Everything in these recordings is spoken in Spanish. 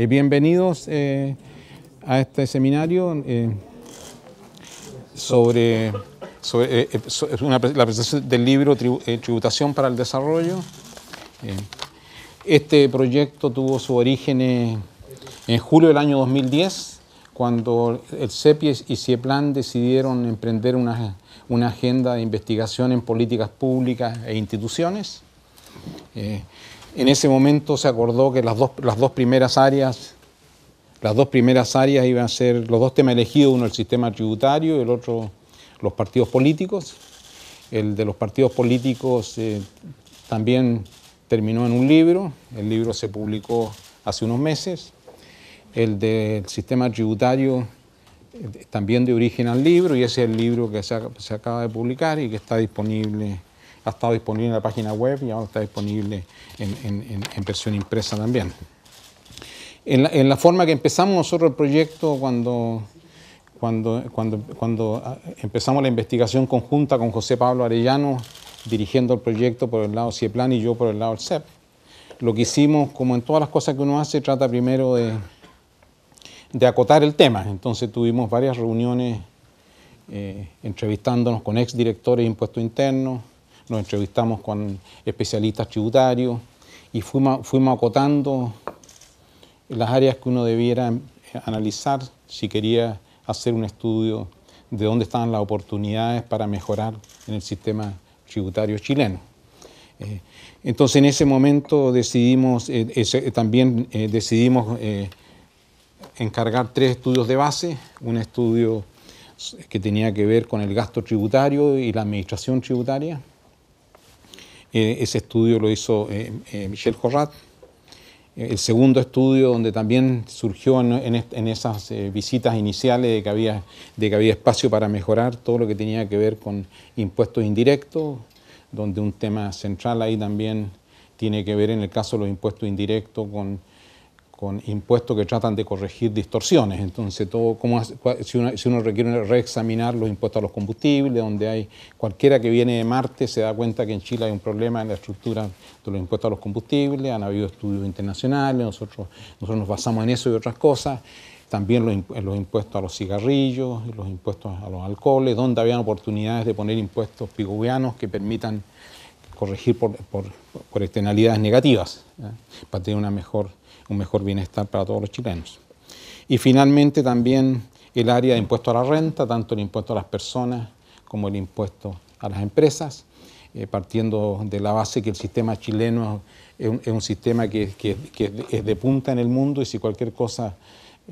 Eh, bienvenidos eh, a este seminario eh, sobre, la presentación del libro Tributación para el Desarrollo. este proyecto tuvo su origen en julio del año 2010, cuando el CEPIES y CIEPLAN decidieron emprender una, una agenda de investigación en políticas públicas e instituciones. En ese momento se acordó que las dos, las dos primeras áreas, las dos primeras áreas iban a ser los dos temas elegidos, uno el sistema tributario y el otro los partidos políticos. El de los partidos políticos eh, también terminó en un libro, el libro se publicó hace unos meses. El del sistema tributario eh, también de origen al libro y ese es el libro que se, se acaba de publicar y que está disponible ha estado disponible en la página web y ahora está disponible en, en, versión impresa también. En la, forma que empezamos nosotros el proyecto cuando, cuando, cuando, ah, empezamos la investigación conjunta con José Pablo Arellano, dirigiendo el proyecto por el lado CIEPLAN y yo por el lado del CEP, lo que hicimos, como en todas las cosas que uno hace, trata primero de, acotar el tema. Entonces tuvimos varias reuniones eh, entrevistándonos con exdirectores de impuestos internos, nos entrevistamos con especialistas tributarios y fuimos, acotando las áreas que uno debiera analizar si quería hacer un estudio de dónde estaban las oportunidades para mejorar en el sistema tributario chileno. Eh, entonces en ese momento decidimos, eh, eh, también decidimos encargar tres estudios de base, un estudio que tenía que ver con el gasto tributario y la administración tributaria, eh, ese estudio lo hizo eh, eh, Michel Jorrat. El segundo estudio, donde también surgió en, esas visitas iniciales de que, había, de que había espacio para mejorar todo lo que tenía que ver con impuestos indirectos, donde un tema central ahí también tiene que ver en el caso de los impuestos indirectos con con impuestos que tratan de corregir distorsiones. Entonces, todo como si uno, requiere reexaminar los impuestos a los combustibles, donde hay cualquiera que viene de Marte se da cuenta que en Chile hay un problema en la estructura de los impuestos a los combustibles, han habido estudios internacionales, nosotros, nosotros nos basamos en eso y otras cosas. También los, impuestos a los cigarrillos, los impuestos a los alcoholes, donde habían oportunidades de poner impuestos picovianos que permitan corregir por, externalidades negativas, ¿eh? para tener una mejor, un mejor bienestar para todos los chilenos. Y finalmente también el área de impuesto a la renta, tanto el impuesto a las personas como el impuesto a las empresas, eh, partiendo de la base que el sistema chileno es un, sistema que es de punta en el mundo y si cualquier cosa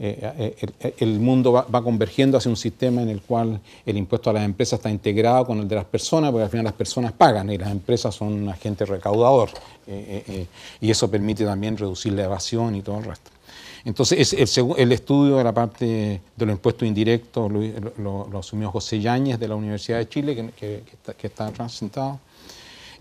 eh, eh, el, mundo va, convergiendo hacia un sistema en el cual el impuesto a las empresas está integrado con el de las personas, porque al final las personas pagan y las empresas son un agente recaudador. Eh, y eso permite también reducir la evasión y todo el resto. Entonces, el, estudio de la parte de los impuestos indirectos lo, asumió José Yáñez de la Universidad de Chile, que, está, que está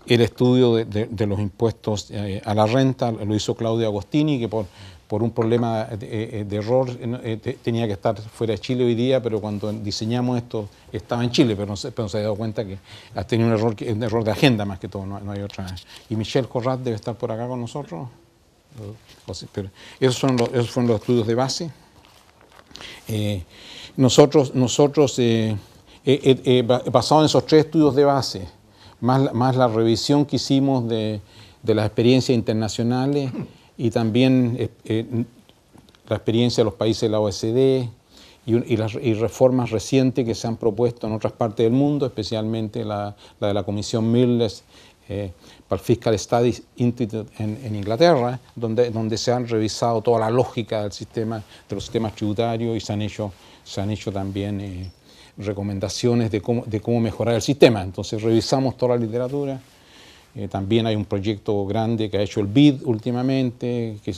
El estudio de, los impuestos a la renta lo hizo Claudio Agostini, que por por un problema de, eh, eh, error, eh, tenía que estar fuera de Chile hoy día, pero cuando diseñamos esto estaba en Chile, pero no se, ha dado cuenta que ha tenido un error, error de agenda más que todo, no, hay otra. Y Michelle Corrat debe estar por acá con nosotros. esos, son los, esos fueron los estudios de base. nosotros, nosotros basado en esos tres estudios de base, más, más la revisión que hicimos de, de las experiencias internacionales, y también eh, eh, la experiencia de los países de la OECD y, las, reformas recientes que se han propuesto en otras partes del mundo, especialmente la, de la Comisión Milles eh, para el Fiscal Studies Institute en, Inglaterra, donde, donde se han revisado toda la lógica del sistema, de los sistemas tributarios y se han hecho, se han hecho también recomendaciones de cómo, de cómo mejorar el sistema. Entonces revisamos toda la literatura. Eh, también hay un proyecto grande que ha hecho el BID últimamente, que,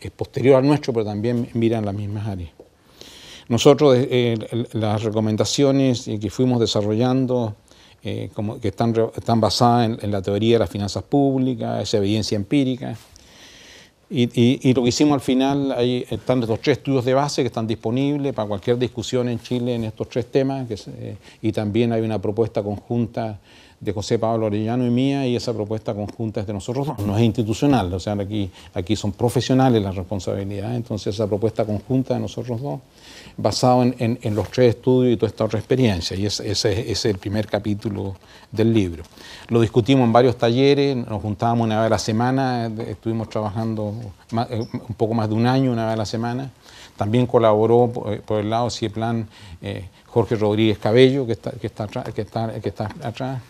es, posterior al nuestro, pero también mira en las mismas áreas. Nosotros, eh, las recomendaciones eh, que fuimos desarrollando, que están, están basadas en, la teoría de las finanzas públicas, esa evidencia empírica. Y, lo que hicimos al final, están estos tres estudios de base que están disponibles para cualquier discusión en Chile en estos tres temas, y también hay una propuesta conjunta de José Pablo Orellano y mía y esa propuesta conjunta es de nosotros dos, no es institucional, o sea, aquí, aquí son profesionales las responsabilidades, entonces esa propuesta conjunta de nosotros dos, basado en, los tres estudios y toda esta otra experiencia, y ese, es el primer capítulo del libro. Lo discutimos en varios talleres, nos juntábamos una vez a la semana, eh, estuvimos trabajando eh, un poco más de un año, una vez a la semana, también colaboró eh, por, el lado CIEPLAN Jorge Rodríguez Cabello, que está, que está, que está, que está atrás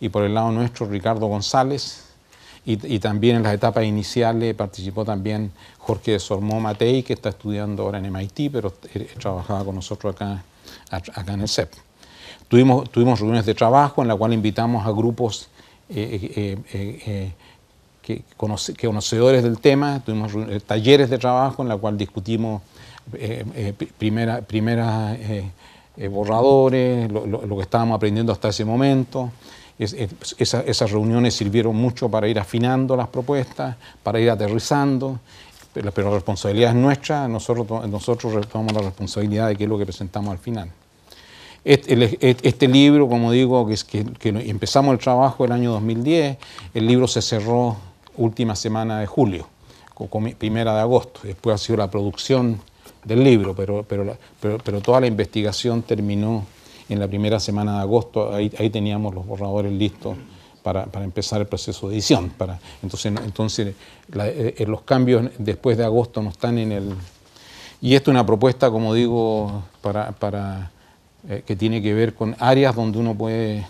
y por el lado nuestro Ricardo González, y, también en las etapas iniciales participó también Jorge de Sormó Matei, que está estudiando ahora en MIT, pero eh, trabajaba con nosotros acá, acá en el CEP. Tuvimos, tuvimos reuniones de trabajo en la cual invitamos a grupos eh, eh, que, que, conocedores del tema, tuvimos talleres de trabajo en la cual discutimos primeras primera, borradores, lo que estábamos aprendiendo hasta ese momento esas reuniones sirvieron mucho para ir afinando las propuestas, para ir aterrizando, pero, la responsabilidad es nuestra, nosotros, nosotros tomamos la responsabilidad de qué es lo que presentamos al final. Este, libro, como digo, que, que, empezamos el trabajo el año 2010, el libro se cerró última semana de julio, primera de agosto, después ha sido la producción del libro, pero, pero, pero toda la investigación terminó en la primera semana de agosto, ahí, teníamos los borradores listos. Para, para, empezar el proceso de edición. Para, entonces, entonces la, eh, los cambios después de agosto no están en el... Y esto es una propuesta, como digo, para, para eh, que tiene que ver con áreas donde uno puede...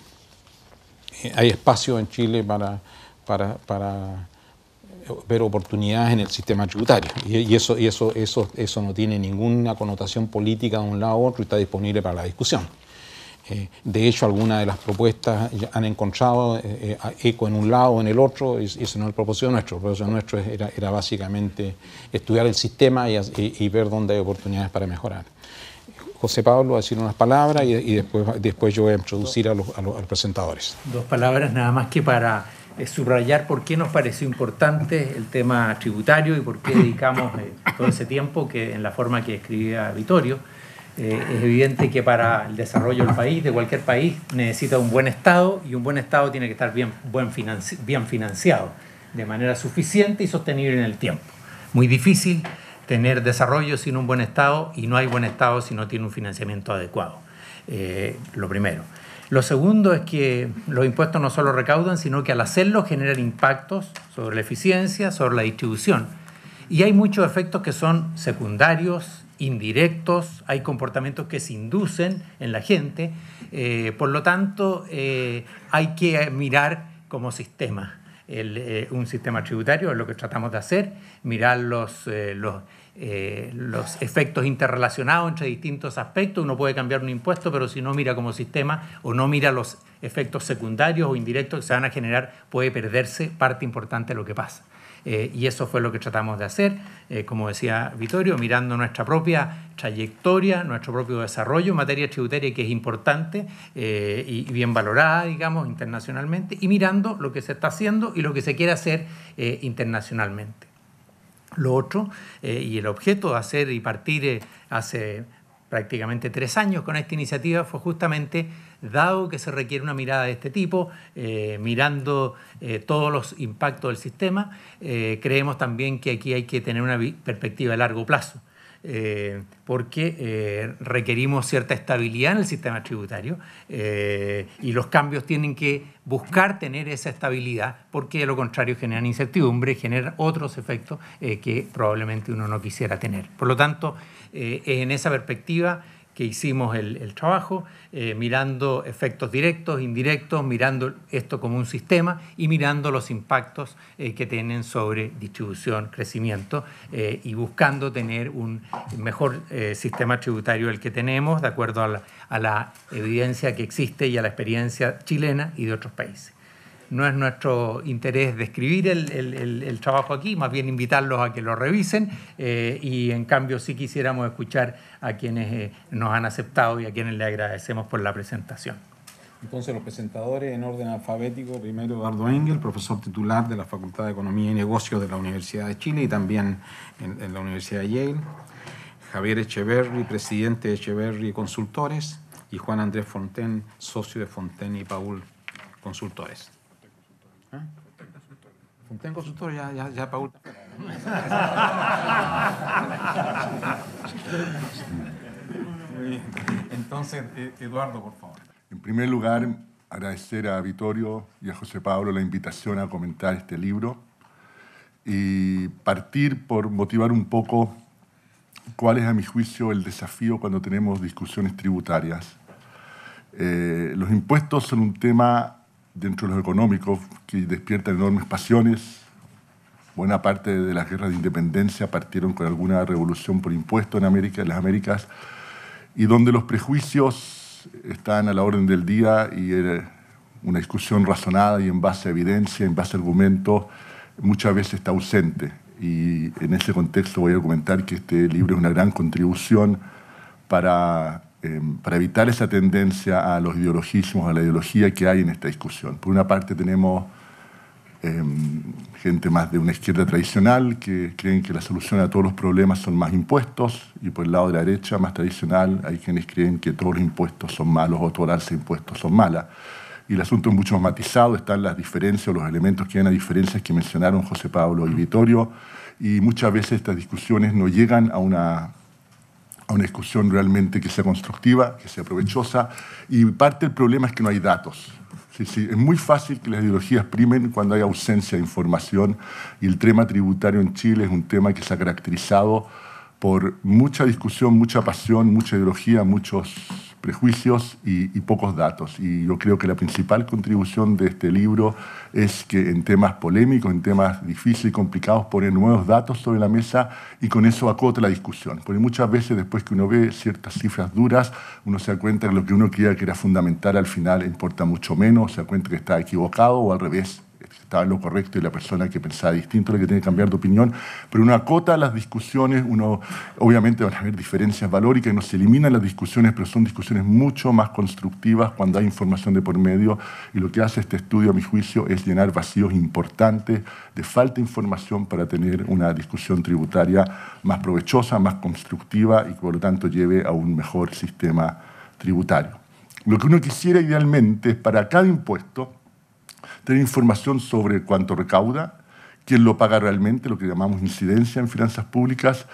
Eh, hay espacio en Chile para, para, ver oportunidades en el sistema tributario. Y, eso, y eso, eso, eso no tiene ninguna connotación política de un lado u otro y está disponible para la discusión. Eh, de hecho, algunas de las propuestas han encontrado eh, eh, eco en un lado o en el otro, y, eso ese no es el propósito nuestro. El propósito nuestro era, básicamente estudiar el sistema y, ver dónde hay oportunidades para mejorar. José Pablo va a decir unas palabras y, después, yo voy a introducir a los, presentadores. Dos palabras nada más que para subrayar por qué nos pareció importante el tema tributario y por qué dedicamos todo ese tiempo que en la forma que escribía Vitorio eh, es evidente que para el desarrollo del país, de cualquier país, necesita un buen Estado y un buen Estado tiene que estar bien, bien financiado de manera suficiente y sostenible en el tiempo. Muy difícil tener desarrollo sin un buen Estado y no hay buen Estado si no tiene un financiamiento adecuado. Eh, lo primero. Lo segundo es que los impuestos no solo recaudan, sino que al hacerlo generan impactos sobre la eficiencia, sobre la distribución. Y hay muchos efectos que son secundarios indirectos, hay comportamientos que se inducen en la gente, eh, por lo tanto eh, hay que mirar como sistema. Eh, un sistema tributario, es lo que tratamos de hacer, mirar los, los, los, efectos interrelacionados entre distintos aspectos. Uno puede cambiar un impuesto, pero si no mira como sistema o no mira los efectos secundarios o indirectos que se van a generar, puede perderse parte importante de lo que pasa. Eh, y eso fue lo que tratamos de hacer, eh, como decía Vittorio, mirando nuestra propia trayectoria, nuestro propio desarrollo en materia tributaria que es importante y, eh, y bien valorada, digamos, internacionalmente, y mirando lo que se está haciendo y lo que se quiere hacer internacionalmente. Lo otro, y el objeto de hacer y partir hace prácticamente tres años con esta iniciativa, fue justamente dado que se requiere una mirada de este tipo, eh, mirando eh, todos los impactos del sistema, eh, creemos también que aquí hay que tener una perspectiva de largo plazo. porque requerimos cierta estabilidad en el sistema tributario y los cambios tienen que buscar tener esa estabilidad porque de lo contrario generan incertidumbre, generan otros efectos que probablemente uno no quisiera tener. Por lo tanto, en esa perspectiva que hicimos el, trabajo, eh, mirando efectos directos, indirectos, mirando esto como un sistema y mirando los impactos eh, que tienen sobre distribución, crecimiento eh, y buscando tener un mejor sistema tributario el que tenemos, de acuerdo a la evidencia que existe y a la experiencia chilena y de otros países no es nuestro interés describir el, trabajo aquí, más bien invitarlos a que lo revisen eh, y en cambio sí quisiéramos escuchar a quienes eh, nos han aceptado y a quienes le agradecemos por la presentación. Entonces los presentadores en orden alfabético, primero Eduardo Engel, profesor titular de la Facultad de Economía y Negocios de la Universidad de Chile y también en, la Universidad de Yale, Javier Echeverry, presidente de Echeverry Consultores y Juan Andrés Fonten, socio de Fonten y Paul Consultores un ¿Eh? Fontaine Consultor, ya, ya, ya, Entonces, eh, Eduardo, por favor. En primer lugar, agradecer a Vitorio y a José Pablo la invitación a comentar este libro y partir por motivar un poco cuál es, a mi juicio, el desafío cuando tenemos discusiones tributarias. Eh, los impuestos son un tema dentro de los económicos que despiertan enormes pasiones. Buena parte de las guerras de independencia partieron con alguna revolución por impuesto en América, en las Américas, y donde los prejuicios están a la orden del día y eh, una discusión razonada y en base a evidencia, en base a argumentos, muchas veces está ausente. Y en ese contexto voy a argumentar que este libro es una gran contribución para Em, para evitar esa tendencia a los ideologismos, a la ideología que hay en esta discusión. Por una parte tenemos em, gente más de una izquierda tradicional que creen que la solución a todos los problemas son más impuestos y por el lado de la derecha más tradicional hay quienes creen que todos los impuestos son malos o todas los impuestos son malas. Y el asunto es mucho más matizado, están las diferencias, los elementos que dan a diferencias que mencionaron José Pablo y Vittorio y muchas veces estas discusiones no llegan a una a una discusión realmente que sea constructiva, que sea provechosa. Y parte del problema es que no hay datos. Sí, es muy fácil que las ideologías primen cuando hay ausencia de información y el tema tributario en Chile es un tema que se ha caracterizado por mucha discusión, mucha pasión, mucha ideología, muchos prejuicios y, pocos datos. Y yo creo que la principal contribución de este libro es que en temas polémicos, en temas difíciles y complicados, pone nuevos datos sobre la mesa y con eso acota la discusión. Porque muchas veces después que uno ve ciertas cifras duras, uno se da cuenta que lo que uno creía que era fundamental al final importa mucho menos, se da cuenta que está equivocado o al revés estaba en lo correcto y la persona que pensaba distinto la que tiene que cambiar de opinión, pero uno acota las discusiones, uno obviamente van a haber diferencias valóricas y no se eliminan las discusiones, pero son discusiones mucho más constructivas cuando hay información de por medio y lo que hace este estudio a mi juicio es llenar vacíos importantes de falta de información para tener una discusión tributaria más provechosa, más constructiva y que por lo tanto lleve a un mejor sistema tributario. Lo que uno quisiera idealmente es para cada impuesto tener información sobre cuánto recauda, quién lo paga realmente, lo que llamamos incidencia en finanzas públicas,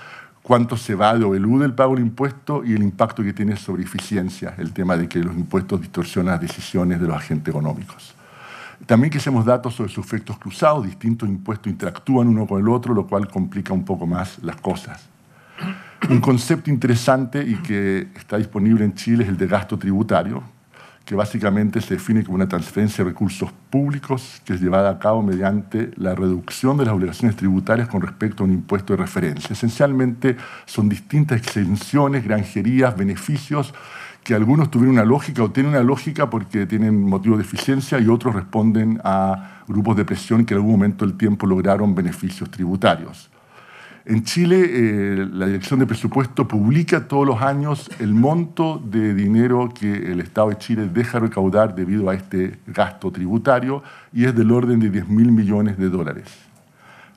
cuánto se va o elude el pago del impuesto y el impacto que tiene sobre eficiencia, el tema de que los impuestos distorsionan las decisiones de los agentes económicos. También que hacemos datos sobre sus efectos cruzados, distintos impuestos interactúan uno con el otro, lo cual complica un poco más las cosas. Un concepto interesante y que está disponible en Chile es el de gasto tributario, que básicamente se define como una transferencia de recursos públicos que es llevada a cabo mediante la reducción de las obligaciones tributarias con respecto a un impuesto de referencia. Esencialmente son distintas exenciones, granjerías, beneficios que algunos tuvieron una lógica o tienen una lógica porque tienen motivo de eficiencia y otros responden a grupos de presión que en algún momento del tiempo lograron beneficios tributarios. En Chile, eh, la Dirección de Presupuesto publica todos los años el monto de dinero que el Estado de Chile deja recaudar debido a este gasto tributario y es del orden de 10 mil millones de dólares.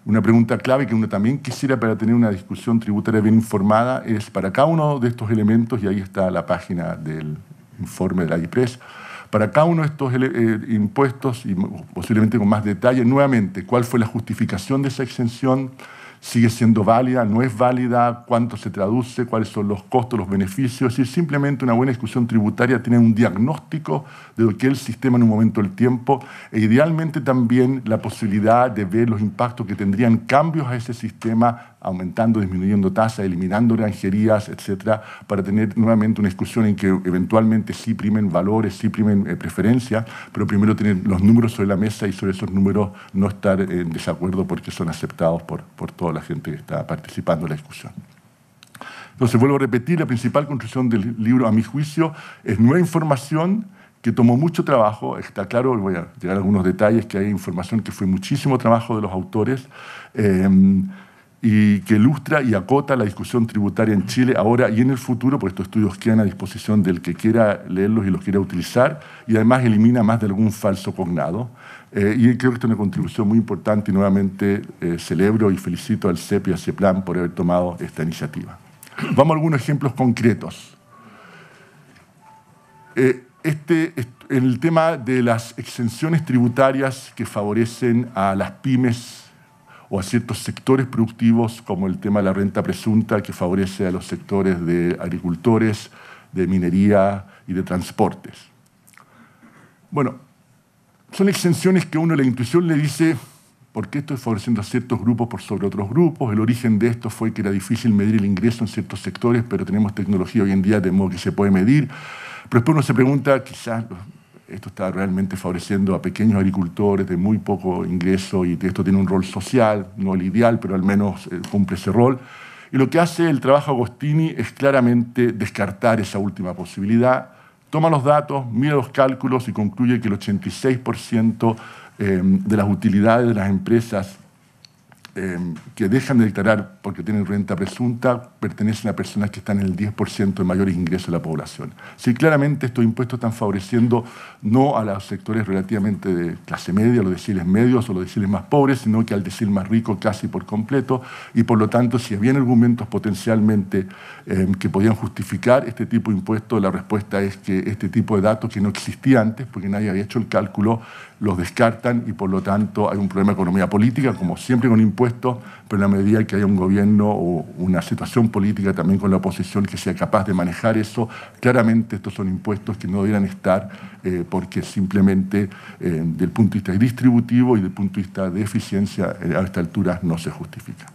Una pregunta clave que uno también quisiera para tener una discusión tributaria bien informada es para cada uno de estos elementos, y ahí está la página del informe de la IPRES, para cada uno de estos eh, impuestos y posiblemente con más detalle, nuevamente, cuál fue la justificación de esa exención, sigue siendo válida, no es válida, cuánto se traduce, cuáles son los costos, los beneficios. Es simplemente una buena discusión tributaria tiene un diagnóstico de lo que es el sistema en un momento del tiempo e idealmente también la posibilidad de ver los impactos que tendrían cambios a ese sistema aumentando, disminuyendo tasas, eliminando granjerías, etcétera, para tener nuevamente una discusión en que eventualmente sí primen valores, sí primen eh, preferencias, pero primero tener los números sobre la mesa y sobre esos números no estar en desacuerdo porque son aceptados por, por toda la gente que está participando en la discusión. Entonces, vuelvo a repetir, la principal construcción del libro, a mi juicio, es nueva información que tomó mucho trabajo, está claro, voy a llegar algunos detalles, que hay información que fue muchísimo trabajo de los autores. Em, y que ilustra y acota la discusión tributaria en Chile ahora y en el futuro, porque estos estudios quedan a disposición del que quiera leerlos y los quiera utilizar, y además elimina más de algún falso cognado. Eh, y creo que esto es una contribución muy importante y nuevamente eh, celebro y felicito al CEP y al CEPLAN por haber tomado esta iniciativa. Vamos a algunos ejemplos concretos. Eh, este, el tema de las exenciones tributarias que favorecen a las pymes o a ciertos sectores productivos, como el tema de la renta presunta, que favorece a los sectores de agricultores, de minería y de transportes. Bueno, son exenciones que uno la intuición le dice, ¿por esto es favoreciendo a ciertos grupos por sobre otros grupos. El origen de esto fue que era difícil medir el ingreso en ciertos sectores, pero tenemos tecnología hoy en día de modo que se puede medir. Pero después uno se pregunta, quizás esto está realmente favoreciendo a pequeños agricultores de muy poco ingreso y esto tiene un rol social, no el ideal, pero al menos eh, cumple ese rol. Y lo que hace el trabajo Agostini es claramente descartar esa última posibilidad, toma los datos, mira los cálculos y concluye que el 86% em, de las utilidades de las empresas Em, que dejan de declarar porque tienen renta presunta pertenecen a personas que están en el 10% de mayores ingresos de la población. Si claramente estos impuestos están favoreciendo no a los sectores relativamente de clase media, los deciles medios o los deciles más pobres, sino que al decil más rico casi por completo. Y por lo tanto, si habían argumentos potencialmente em, que podían justificar este tipo de impuestos, la respuesta es que este tipo de datos que no existía antes, porque nadie había hecho el cálculo, los descartan y por lo tanto hay un problema de economía política, como siempre con impuestos, pero en la medida que haya un gobierno o una situación política también con la oposición que sea capaz de manejar eso, claramente estos son impuestos que no deberían estar eh, porque simplemente desde eh, del punto de vista distributivo y del punto de vista de eficiencia eh, a esta altura no se justifica.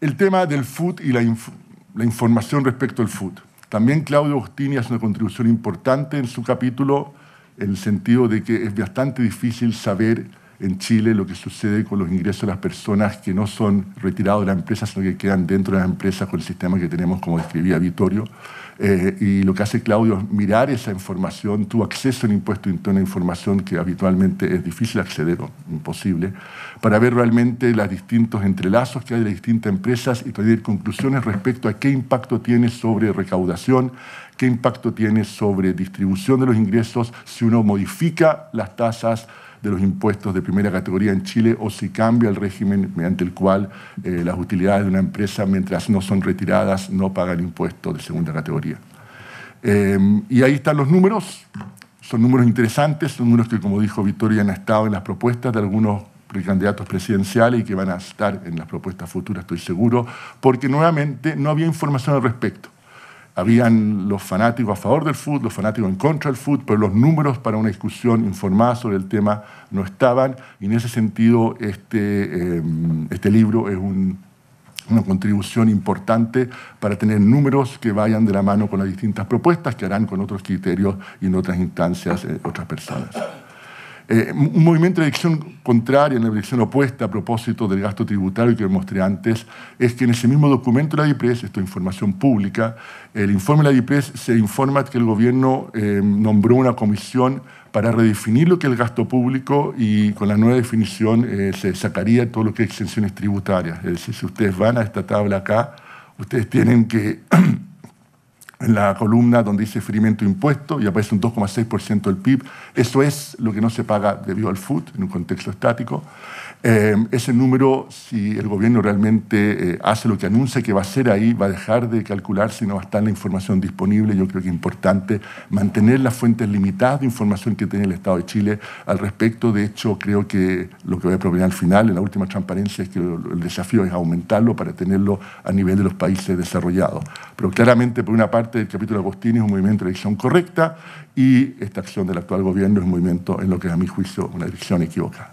El tema del food y la, la información respecto al food. También Claudio Agostini hace una contribución importante en su capítulo, en el sentido de que es bastante difícil saber en Chile lo que sucede con los ingresos de las personas que no son retirados de la empresa, sino que quedan dentro de las empresas con el sistema que tenemos, como describía Vittorio. Eh, y lo que hace Claudio es mirar esa información. tu acceso al impuesto interno a información que habitualmente es difícil acceder o imposible, para ver realmente los distintos entrelazos que hay de las distintas empresas y pedir conclusiones respecto a qué impacto tiene sobre recaudación, qué impacto tiene sobre distribución de los ingresos si uno modifica las tasas de los impuestos de primera categoría en Chile o si cambia el régimen mediante el cual eh, las utilidades de una empresa, mientras no son retiradas, no pagan impuestos de segunda categoría. Eh, y ahí están los números. Son números interesantes, son números que, como dijo Victoria, han estado en las propuestas de algunos precandidatos presidenciales y que van a estar en las propuestas futuras, estoy seguro, porque nuevamente no había información al respecto. Habían los fanáticos a favor del fútbol, los fanáticos en contra del fútbol, pero los números para una discusión informada sobre el tema no estaban. Y en ese sentido, este, eh, este libro es una contribución importante para tener números que vayan de la mano con las distintas propuestas que harán con otros criterios y en otras instancias eh, otras personas. Eh, un movimiento de dirección contraria, en la dirección opuesta a propósito del gasto tributario que mostré antes, es que en ese mismo documento de la DIPRES, esto es información pública, el informe de la DIPRES se informa que el gobierno eh, nombró una comisión para redefinir lo que es el gasto público y con la nueva definición eh, se sacaría todo lo que es exenciones tributarias. Es decir, si ustedes van a esta tabla acá, ustedes tienen que en la columna donde dice ferimiento impuesto y aparece un 2,6% del PIB. Eso es lo que no se paga debido al food en un contexto estático. Eh, ese número, si el gobierno realmente eh, hace lo que anuncia que va a hacer ahí, va a dejar de calcular, no va a estar la información disponible. Yo creo que es importante mantener las fuentes limitadas de información que tiene el Estado de Chile al respecto. De hecho, creo que lo que voy a proponer al final, en la última transparencia, es que el desafío es aumentarlo para tenerlo a nivel de los países desarrollados. Pero claramente, por una parte, el capítulo Agostini es un movimiento de elección correcta y esta acción del actual gobierno es un movimiento, en lo que a mi juicio, una elección equivocada.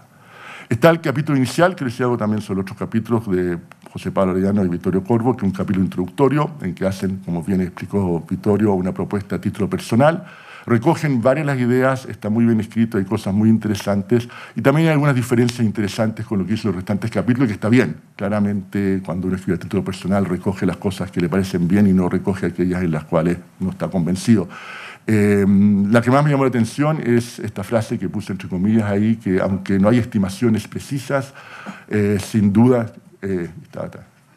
Está el capítulo inicial, que les hago también sobre otros capítulos de José Pablo Arellano y Vittorio Corvo, que es un capítulo introductorio en que hacen, como bien explicó Vittorio, una propuesta a título personal. Recogen varias las ideas, está muy bien escrito, hay cosas muy interesantes y también hay algunas diferencias interesantes con lo que hizo los restantes capítulos, que está bien. Claramente, cuando uno escribe a título personal, recoge las cosas que le parecen bien y no recoge aquellas en las cuales no está convencido. Em, la que más me llamó la atención es esta frase que puse entre comillas ahí, que aunque no hay estimaciones precisas, eh, sin duda, eh,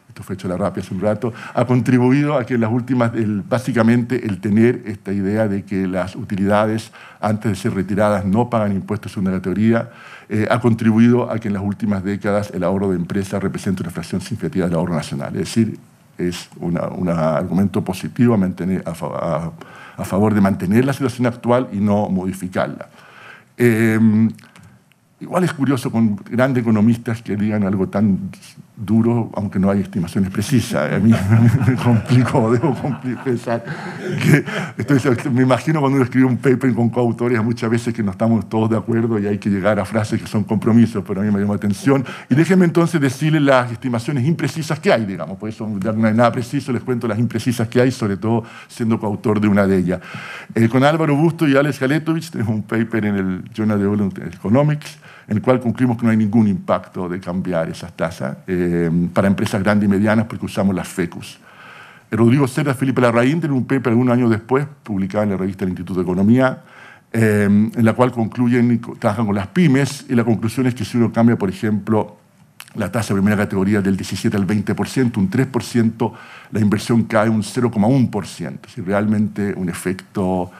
esto fue hecho la rapia hace un rato, ha contribuido a que en las últimas, el, básicamente el tener esta idea de que las utilidades antes de ser retiradas no pagan impuestos según la teoría, eh, ha contribuido a que en las últimas décadas el ahorro de empresas represente una fracción significativa del ahorro nacional. Es decir, es un argumento positivo a, favor de mantener la situación actual y no modificarla. Em, Igual es curioso con grandes economistas que digan algo tan duro, aunque no hay estimaciones precisas. A mí me complico, debo pensar Que me imagino cuando uno escribe un paper con coautores, muchas veces que no estamos todos de acuerdo y hay que llegar a frases que son compromisos, pero a mí me llama la atención. Y déjenme entonces decirles las estimaciones imprecisas que hay, digamos, pues eso no hay nada preciso, les cuento las imprecisas que hay, sobre todo siendo coautor de una de ellas. Eh, con Álvaro Busto y Alex Galetovich tenemos un paper en el Journal of Economics en el cual concluimos que no hay ningún impacto de cambiar esas tasas em, para empresas grandes y medianas porque usamos las FECUS. Eh, Rodrigo Serra, Felipe Larraín, tienen un paper un año después, publicado en la revista del Instituto de Economía, em, en la cual concluyen trabajan con las pymes, y la conclusión es que si uno cambia, por ejemplo, la tasa de primera categoría del 17 al 20%, un 3%, la inversión cae un 0,1%, es realmente un efecto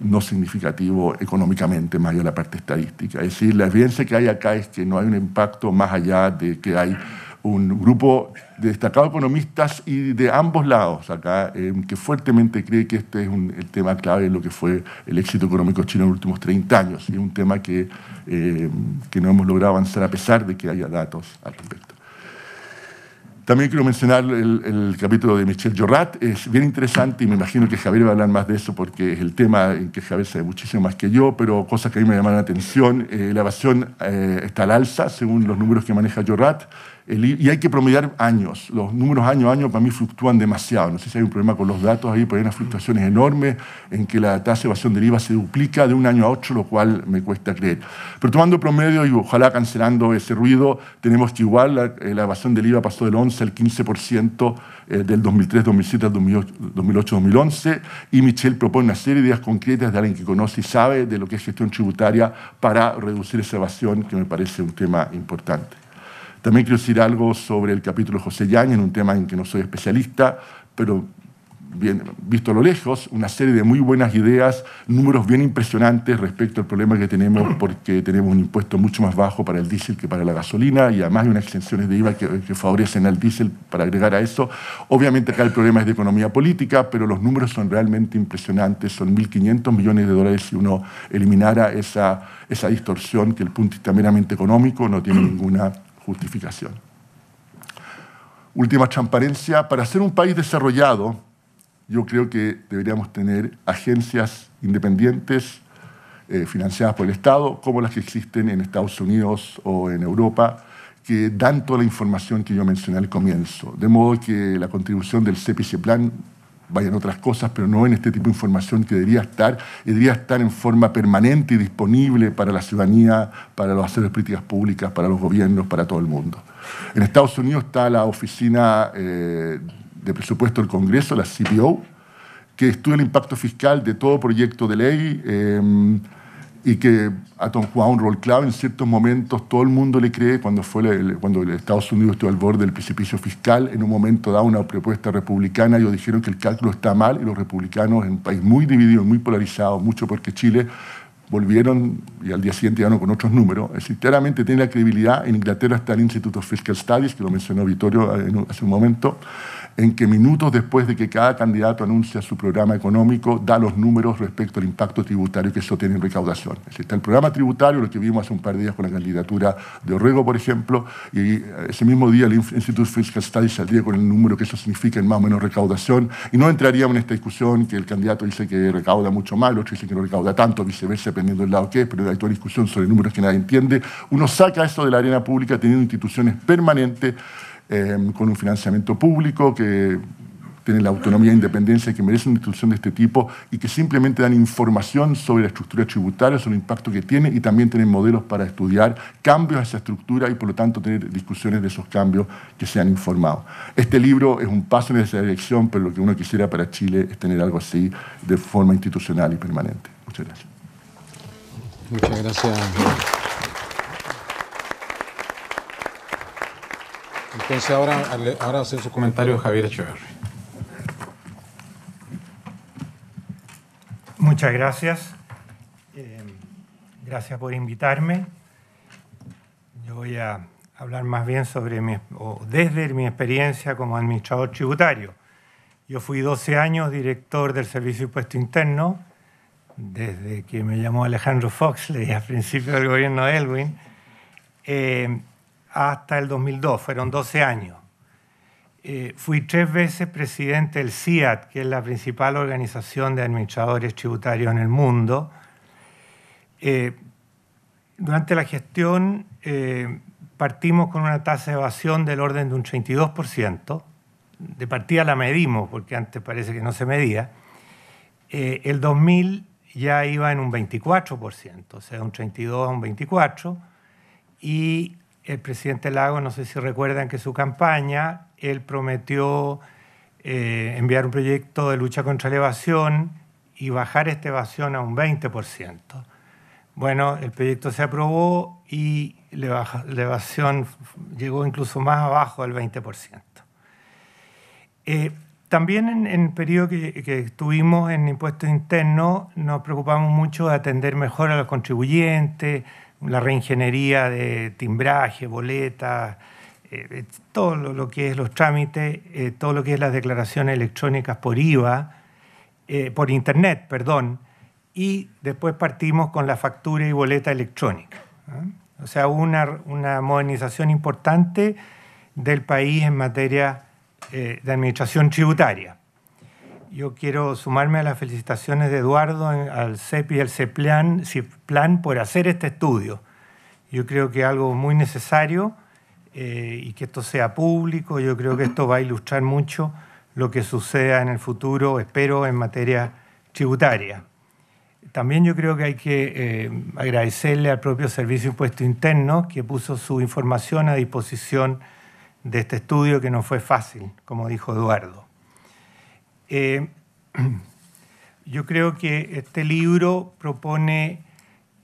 no significativo económicamente, más allá de la parte estadística. Es decir, la evidencia que hay acá es que no hay un impacto más allá de que hay un grupo de destacados economistas y de ambos lados acá, eh, que fuertemente cree que este es el tema clave de lo que fue el éxito económico chino en los últimos 30 años. Y es un tema que, eh, que no hemos logrado avanzar a pesar de que haya datos al respecto. También quiero mencionar el, capítulo de Michel Jorrat, es bien interesante y me imagino que Javier va a hablar más de eso porque es el tema en que Javier sabe muchísimo más que yo, pero cosas que a mí me llaman la atención. Eh, la evasión eh, está al alza según los números que maneja Jorrat y hay que promediar años. Los números año a año para mí fluctúan demasiado. No sé si hay un problema con los datos ahí, pero hay unas fluctuaciones enormes en que la tasa de evasión del IVA se duplica de un año a otro, lo cual me cuesta creer. Pero tomando promedio y ojalá cancelando ese ruido, tenemos que igual la, eh, evasión del IVA pasó del 11 al 15% eh, del 2003, 2007 al 2008, 2011. Y Michelle propone una serie de ideas concretas de alguien que conoce y sabe de lo que es gestión tributaria para reducir esa evasión, que me parece un tema importante. También quiero decir algo sobre el capítulo de José Yang, en un tema en que no soy especialista, pero visto a lo lejos, una serie de muy buenas ideas, números bien impresionantes respecto al problema que tenemos porque tenemos un impuesto mucho más bajo para el diésel que para la gasolina y además hay unas exenciones de IVA que, favorecen al diésel para agregar a eso. Obviamente acá el problema es de economía política, pero los números son realmente impresionantes, son 1.500 millones de dólares si uno eliminara esa, esa distorsión que el punto está meramente económico no tiene ninguna justificación. Última transparencia, para ser un país desarrollado, yo creo que deberíamos tener agencias independientes eh, financiadas por el Estado, como las que existen en Estados Unidos o en Europa, que dan toda la información que yo mencioné al comienzo. De modo que la contribución del CPC Plan vayan otras cosas, pero no en este tipo de información que debería estar, debería estar en forma permanente y disponible para la ciudadanía, para los de políticas públicas, para los gobiernos, para todo el mundo. En Estados Unidos está la Oficina eh, de Presupuesto del Congreso, la CPO, que estudia el impacto fiscal de todo proyecto de ley. Eh, y que ha jugado un rol clave en ciertos momentos. Todo el mundo le cree cuando, fue Estados Unidos estuvo al borde del precipicio fiscal. En un momento da una propuesta republicana. Ellos dijeron que el cálculo está mal y los republicanos, en un país muy dividido, muy polarizado, mucho porque Chile, volvieron y al día siguiente ya no con otros números. Es decir, claramente tiene la credibilidad. En Inglaterra está el Instituto Fiscal Studies, que lo mencionó Vittorio eh, hace un momento en que minutos después de que cada candidato anuncia su programa económico, da los números respecto al impacto tributario que eso tiene en recaudación. Está el programa tributario, lo que vimos hace un par de días con la candidatura de Orrego, por ejemplo, y eh, ese mismo día el Instituto Fiscal Studies saldría con el número que eso significa en más o menos recaudación, y no entraríamos en esta discusión que el candidato dice que recauda mucho más, otro dice que no recauda tanto, viceversa, dependiendo del lado que es, pero hay toda discusión sobre números que nadie entiende. Uno saca eso de la arena pública teniendo instituciones permanentes Em, con un financiamiento público, que tienen la autonomía e independencia que merecen una institución de este tipo y que simplemente dan información sobre la estructura tributaria, sobre el impacto que tiene y también tienen modelos para estudiar cambios a esa estructura y por lo tanto tener discusiones de esos cambios que sean informados. Este libro es un paso en esa dirección, pero lo que uno quisiera para Chile es tener algo así de forma institucional y permanente. Muchas gracias. Muchas gracias. Entonces ahora, ahora hacer su comentario Javier Echeverri. Muchas gracias. Eh, gracias por invitarme. Yo voy a hablar más bien sobre mi, desde mi experiencia como administrador tributario. Yo fui 12 años director del Servicio de Impuesto Interno, desde que me llamó Alejandro Foxley al principio del gobierno de Elwin. Eh, hasta el 2002, fueron 12 años. Eh, fui tres veces presidente del CIAT, que es la principal organización de administradores tributarios en el mundo. Eh, durante la gestión eh, partimos con una tasa de evasión del orden de un 32%. De partida la medimos, porque antes parece que no se medía. el 2000 ya iba en un 24%, o sea, un 32 a un 24%. Y el presidente Lago, no sé si recuerdan que su campaña, él prometió eh, enviar un proyecto de lucha contra la evasión y bajar esta evasión a un 20%. Bueno, el proyecto se aprobó y la evasión llegó incluso más abajo del 20%. Eh, también en, el periodo que, que estuvimos en impuestos internos nos preocupamos mucho de atender mejor a los contribuyentes, la reingeniería de timbraje, boletas, eh, eh, todo lo, que es los trámites, eh, todo lo que es las declaraciones electrónicas por IVA, por Internet, perdón, y después partimos con la factura y boleta electrónica. O sea, una modernización importante del país en materia de administración tributaria yo quiero sumarme a las felicitaciones de Eduardo, al CEP y al CEPLAN, e por hacer este estudio. Yo creo que es algo muy necesario eh, y que esto sea público. Yo creo que esto va a ilustrar mucho lo que suceda en el futuro, espero, en materia tributaria. También yo creo que hay que eh, agradecerle al propio Servicio Impuesto Interno que puso su información a disposición de este estudio que no fue fácil, como dijo Eduardo. Eh, yo creo que este libro propone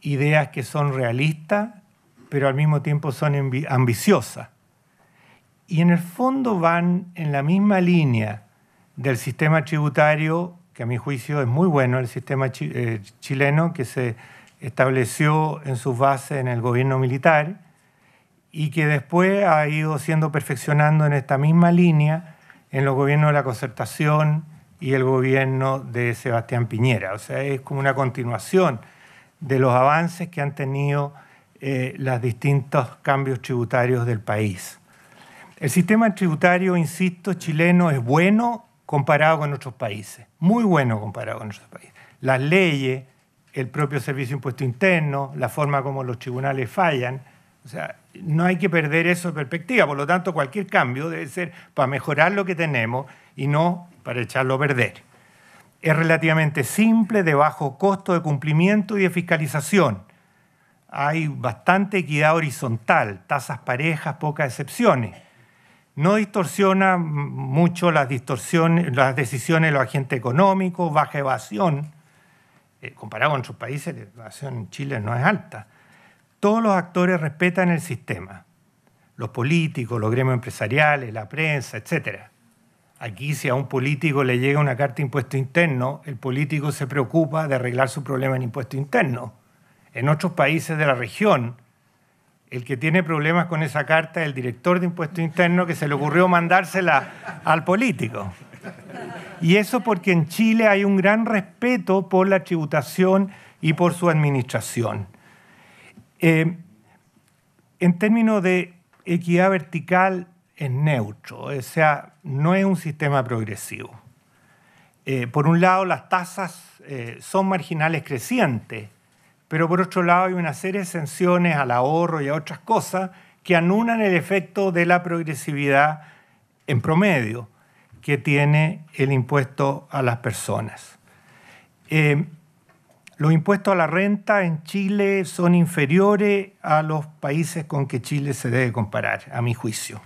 ideas que son realistas, pero al mismo tiempo son ambiciosas. Y en el fondo van en la misma línea del sistema tributario, que a mi juicio es muy bueno, el sistema eh, chileno que se estableció en sus bases en el gobierno militar y que después ha ido siendo perfeccionando en esta misma línea en los gobiernos de la concertación, y el gobierno de Sebastián Piñera. O sea, es como una continuación de los avances que han tenido eh, los distintos cambios tributarios del país. El sistema tributario, insisto, chileno es bueno comparado con otros países, muy bueno comparado con otros países. Las leyes, el propio Servicio de Impuesto Interno, la forma como los tribunales fallan, o sea, no hay que perder eso de perspectiva, por lo tanto cualquier cambio debe ser para mejorar lo que tenemos y no para echarlo a perder. Es relativamente simple, de bajo costo de cumplimiento y de fiscalización. Hay bastante equidad horizontal, tasas parejas, pocas excepciones. No distorsiona mucho las, distorsiones, las decisiones de los agentes económicos, baja evasión. Eh, comparado con otros países, la evasión en Chile no es alta. Todos los actores respetan el sistema los políticos, los gremios empresariales, la prensa, etcétera. Aquí si a un político le llega una carta de impuesto interno, el político se preocupa de arreglar su problema en impuesto interno. En otros países de la región, el que tiene problemas con esa carta es el director de impuesto interno que se le ocurrió mandársela al político. Y eso porque en Chile hay un gran respeto por la tributación y por su administración. Eh, en términos de equidad vertical, es neutro, o sea, no es un sistema progresivo. Eh, por un lado, las tasas eh, son marginales crecientes, pero por otro lado hay una serie de exenciones al ahorro y a otras cosas que anulan el efecto de la progresividad en promedio que tiene el impuesto a las personas. Eh, los impuestos a la renta en Chile son inferiores a los países con que Chile se debe comparar, a mi juicio.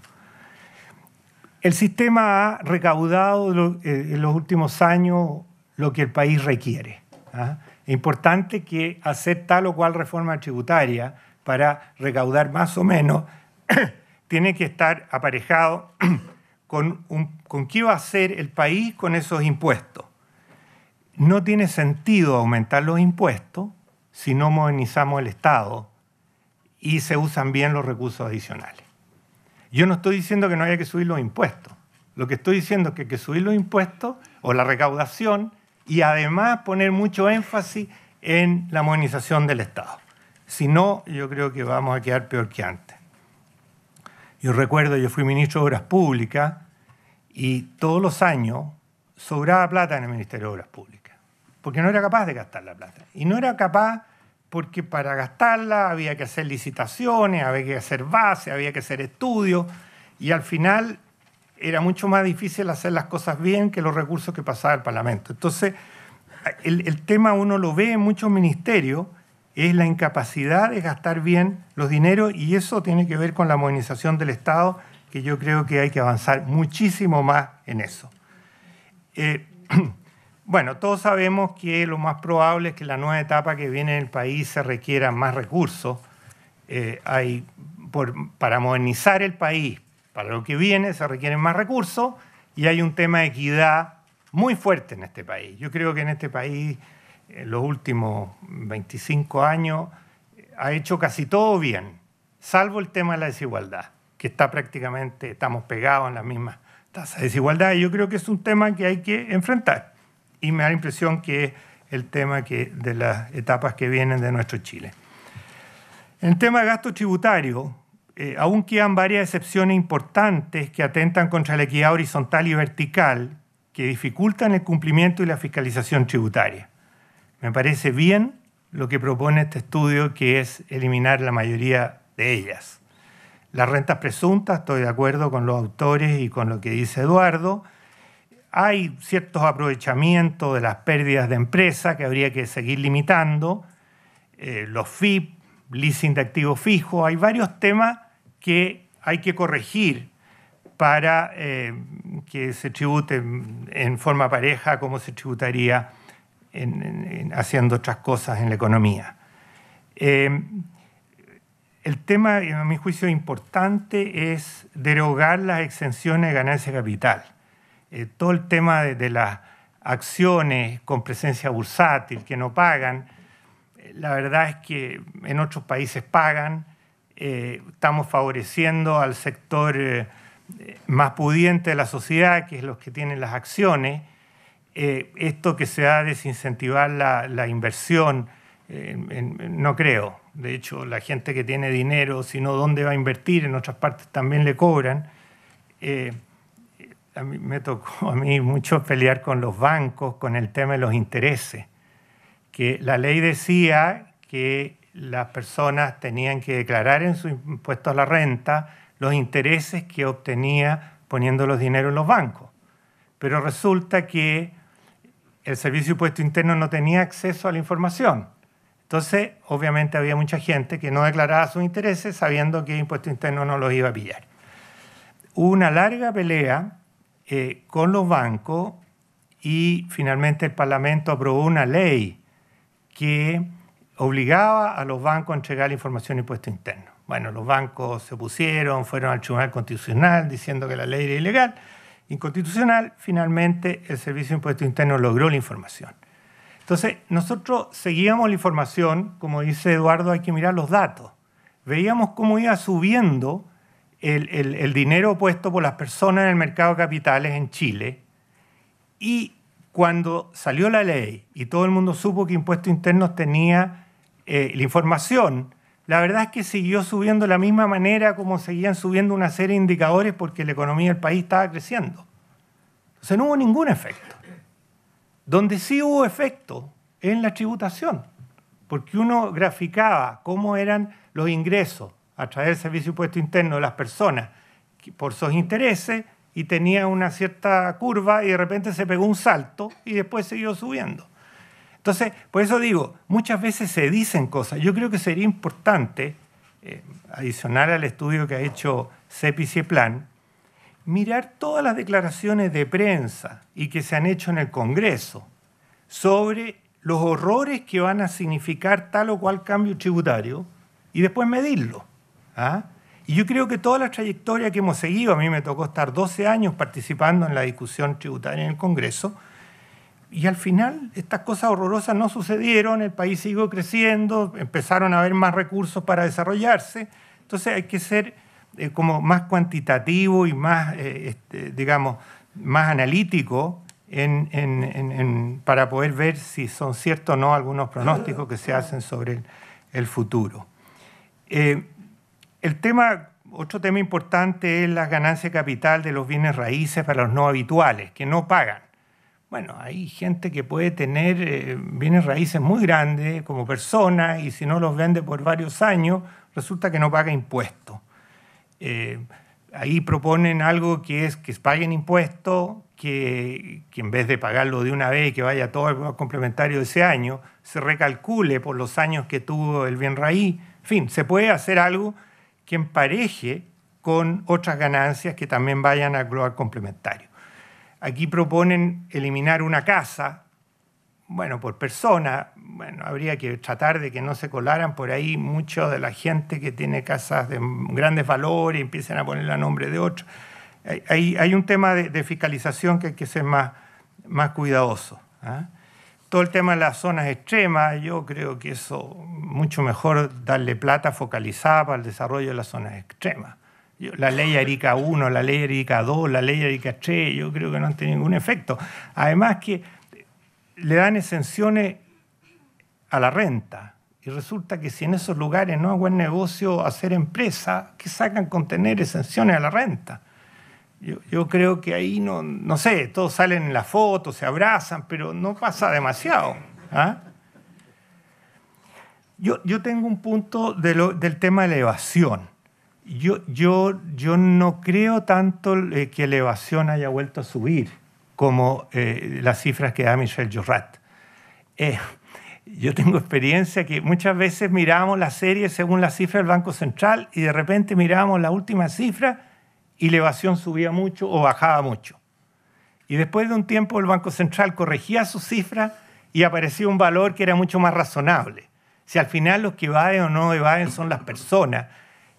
El sistema ha recaudado eh, en los últimos años lo que el país requiere. ¿ah? Es importante que hacer tal o cual reforma tributaria para recaudar más o menos tiene que estar aparejado con, con qué va a hacer el país con esos impuestos. No tiene sentido aumentar los impuestos si no modernizamos el Estado y se usan bien los recursos adicionales. Yo no estoy diciendo que no haya que subir los impuestos. Lo que estoy diciendo es que hay que subir los impuestos o la recaudación y además poner mucho énfasis en la modernización del Estado. Si no, yo creo que vamos a quedar peor que antes. Yo recuerdo, yo fui ministro de Obras Públicas y todos los años sobraba plata en el Ministerio de Obras Públicas, porque no era capaz de gastar la plata. Y no era capaz porque para gastarla había que hacer licitaciones, había que hacer bases, había que hacer estudios, y al final era mucho más difícil hacer las cosas bien que los recursos que pasaba el Parlamento. Entonces, el, tema uno lo ve en muchos ministerios, es la incapacidad de gastar bien los dineros y eso tiene que ver con la modernización del Estado, que yo creo que hay que avanzar muchísimo más en eso. Eh, Bueno, todos sabemos que lo más probable es que la nueva etapa que viene en el país se requiera más recursos. Eh, hay, por, para modernizar el país, para lo que viene se requieren más recursos y hay un tema de equidad muy fuerte en este país. Yo creo que en este país, en los últimos 25 años, ha hecho casi todo bien, salvo el tema de la desigualdad, que está prácticamente, estamos pegados en la misma tasa de desigualdad. Y yo creo que es un tema que hay que enfrentar y me da la impresión que es el tema de las etapas que vienen de nuestro Chile. En el tema de gasto tributario, eh, aún quedan varias excepciones importantes que atentan contra la equidad horizontal y vertical, que dificultan el cumplimiento y la fiscalización tributaria. Me parece bien lo que propone este estudio, que es eliminar la mayoría de ellas. Las rentas presuntas, estoy de acuerdo con los autores y con lo que dice Eduardo, hay ciertos aprovechamientos de las pérdidas de empresa que habría que seguir limitando, eh, los FIP, leasing de activos fijos, hay varios temas que hay que corregir para eh, que se tribute en forma pareja como se tributaría haciendo otras cosas en la economía. Em, el tema, a mi juicio, importante es derogar las exenciones de ganancia capital. Eh, todo el tema de, las acciones con presencia bursátil que no pagan, eh, la verdad es que en otros países pagan, eh, estamos favoreciendo al sector más pudiente de la sociedad, que es los que tienen las acciones, esto que se va a desincentivar la, inversión, no creo. De hecho, la gente que tiene dinero, sino dónde va a invertir, en otras partes también le cobran a mí, me tocó a mí mucho pelear con los bancos con el tema de los intereses, que la ley decía que las personas tenían que declarar en su impuesto a la renta los intereses que obtenía poniendo los dinero en los bancos. Pero resulta que el Servicio de Impuesto Interno no tenía acceso a la información. Entonces, obviamente había mucha gente que no declaraba sus intereses sabiendo que el Impuesto Interno no los iba a pillar. Hubo una larga pelea eh, con los bancos y finalmente el Parlamento aprobó una ley que obligaba a los bancos a entregar la información de impuesto interno. Bueno, los bancos se pusieron, fueron al Tribunal Constitucional diciendo que la ley era ilegal, inconstitucional, finalmente el Servicio de Impuesto Interno logró la información. Entonces, nosotros seguíamos la información, como dice Eduardo, hay que mirar los datos. Veíamos cómo iba subiendo el, dinero puesto por las personas en el mercado de capitales en Chile y cuando salió la ley y todo el mundo supo que impuestos internos tenía eh, la información, la verdad es que siguió subiendo de la misma manera como seguían subiendo una serie de indicadores porque la economía del país estaba creciendo. Entonces no hubo ningún efecto. Donde sí hubo efecto es en la tributación, porque uno graficaba cómo eran los ingresos a través Servicio Impuesto Interno de las personas por sus intereses y tenía una cierta curva y de repente se pegó un salto y después siguió subiendo. Entonces, por eso digo, muchas veces se dicen cosas. Yo creo que sería importante, eh, adicional al estudio que ha hecho CEPI Plan, mirar todas las declaraciones de prensa y que se han hecho en el Congreso sobre los horrores que van a significar tal o cual cambio tributario y después medirlo. ¿Ah? Y yo creo que toda la trayectoria que hemos seguido, a mí me tocó estar 12 años participando en la discusión tributaria en el Congreso, y al final estas cosas horrorosas no sucedieron, el país siguió creciendo, empezaron a haber más recursos para desarrollarse, entonces hay que ser eh, como más cuantitativo y más, eh, este, digamos, más analítico para poder ver si son ciertos o no algunos pronósticos que se hacen sobre el, futuro. Eh, el tema, otro tema importante es la ganancia de capital de los bienes raíces para los no habituales, que no pagan. Bueno, hay gente que puede tener eh, bienes raíces muy grandes como persona y si no los vende por varios años, resulta que no paga impuestos. Eh, ahí proponen algo que es que paguen impuestos, que, en vez de pagarlo de una vez y que vaya todo el complementario de ese año, se recalcule por los años que tuvo el bien raíz. En fin, se puede hacer algo que empareje con otras ganancias que también vayan al global complementario. Aquí proponen eliminar una casa, bueno, por persona, bueno, habría que tratar de que no se colaran por ahí muchos de la gente que tiene casas de grandes valores, y empiecen a poner a nombre de otros. Hay, un tema de, fiscalización que hay que ser más, cuidadoso. ¿ah? todo el tema de las zonas extremas, yo creo que eso mucho mejor darle plata focalizada para el desarrollo de las zonas extremas. la ley Arica 1, la ley Arica 2, la ley Arica 3, yo creo que no han tenido ningún efecto. Además que le dan exenciones a la renta. Y resulta que si en esos lugares no es buen negocio hacer empresa, ¿qué sacan con tener exenciones a la renta? Yo, creo que ahí no, no sé, todos salen en la foto, se abrazan, pero no pasa demasiado. ¿ah? Yo, tengo un punto del tema de elevación Yo, no creo tanto eh, que elevación haya vuelto a subir como eh, las cifras que da Michel Jorrat. Eh, yo tengo experiencia que muchas veces miramos la serie según la cifra del Banco Central y de repente miramos la última cifra y la evasión subía mucho o bajaba mucho. Y después de un tiempo el Banco Central corregía sus cifras y aparecía un valor que era mucho más razonable. Si al final los que evaden o no evaden son las personas,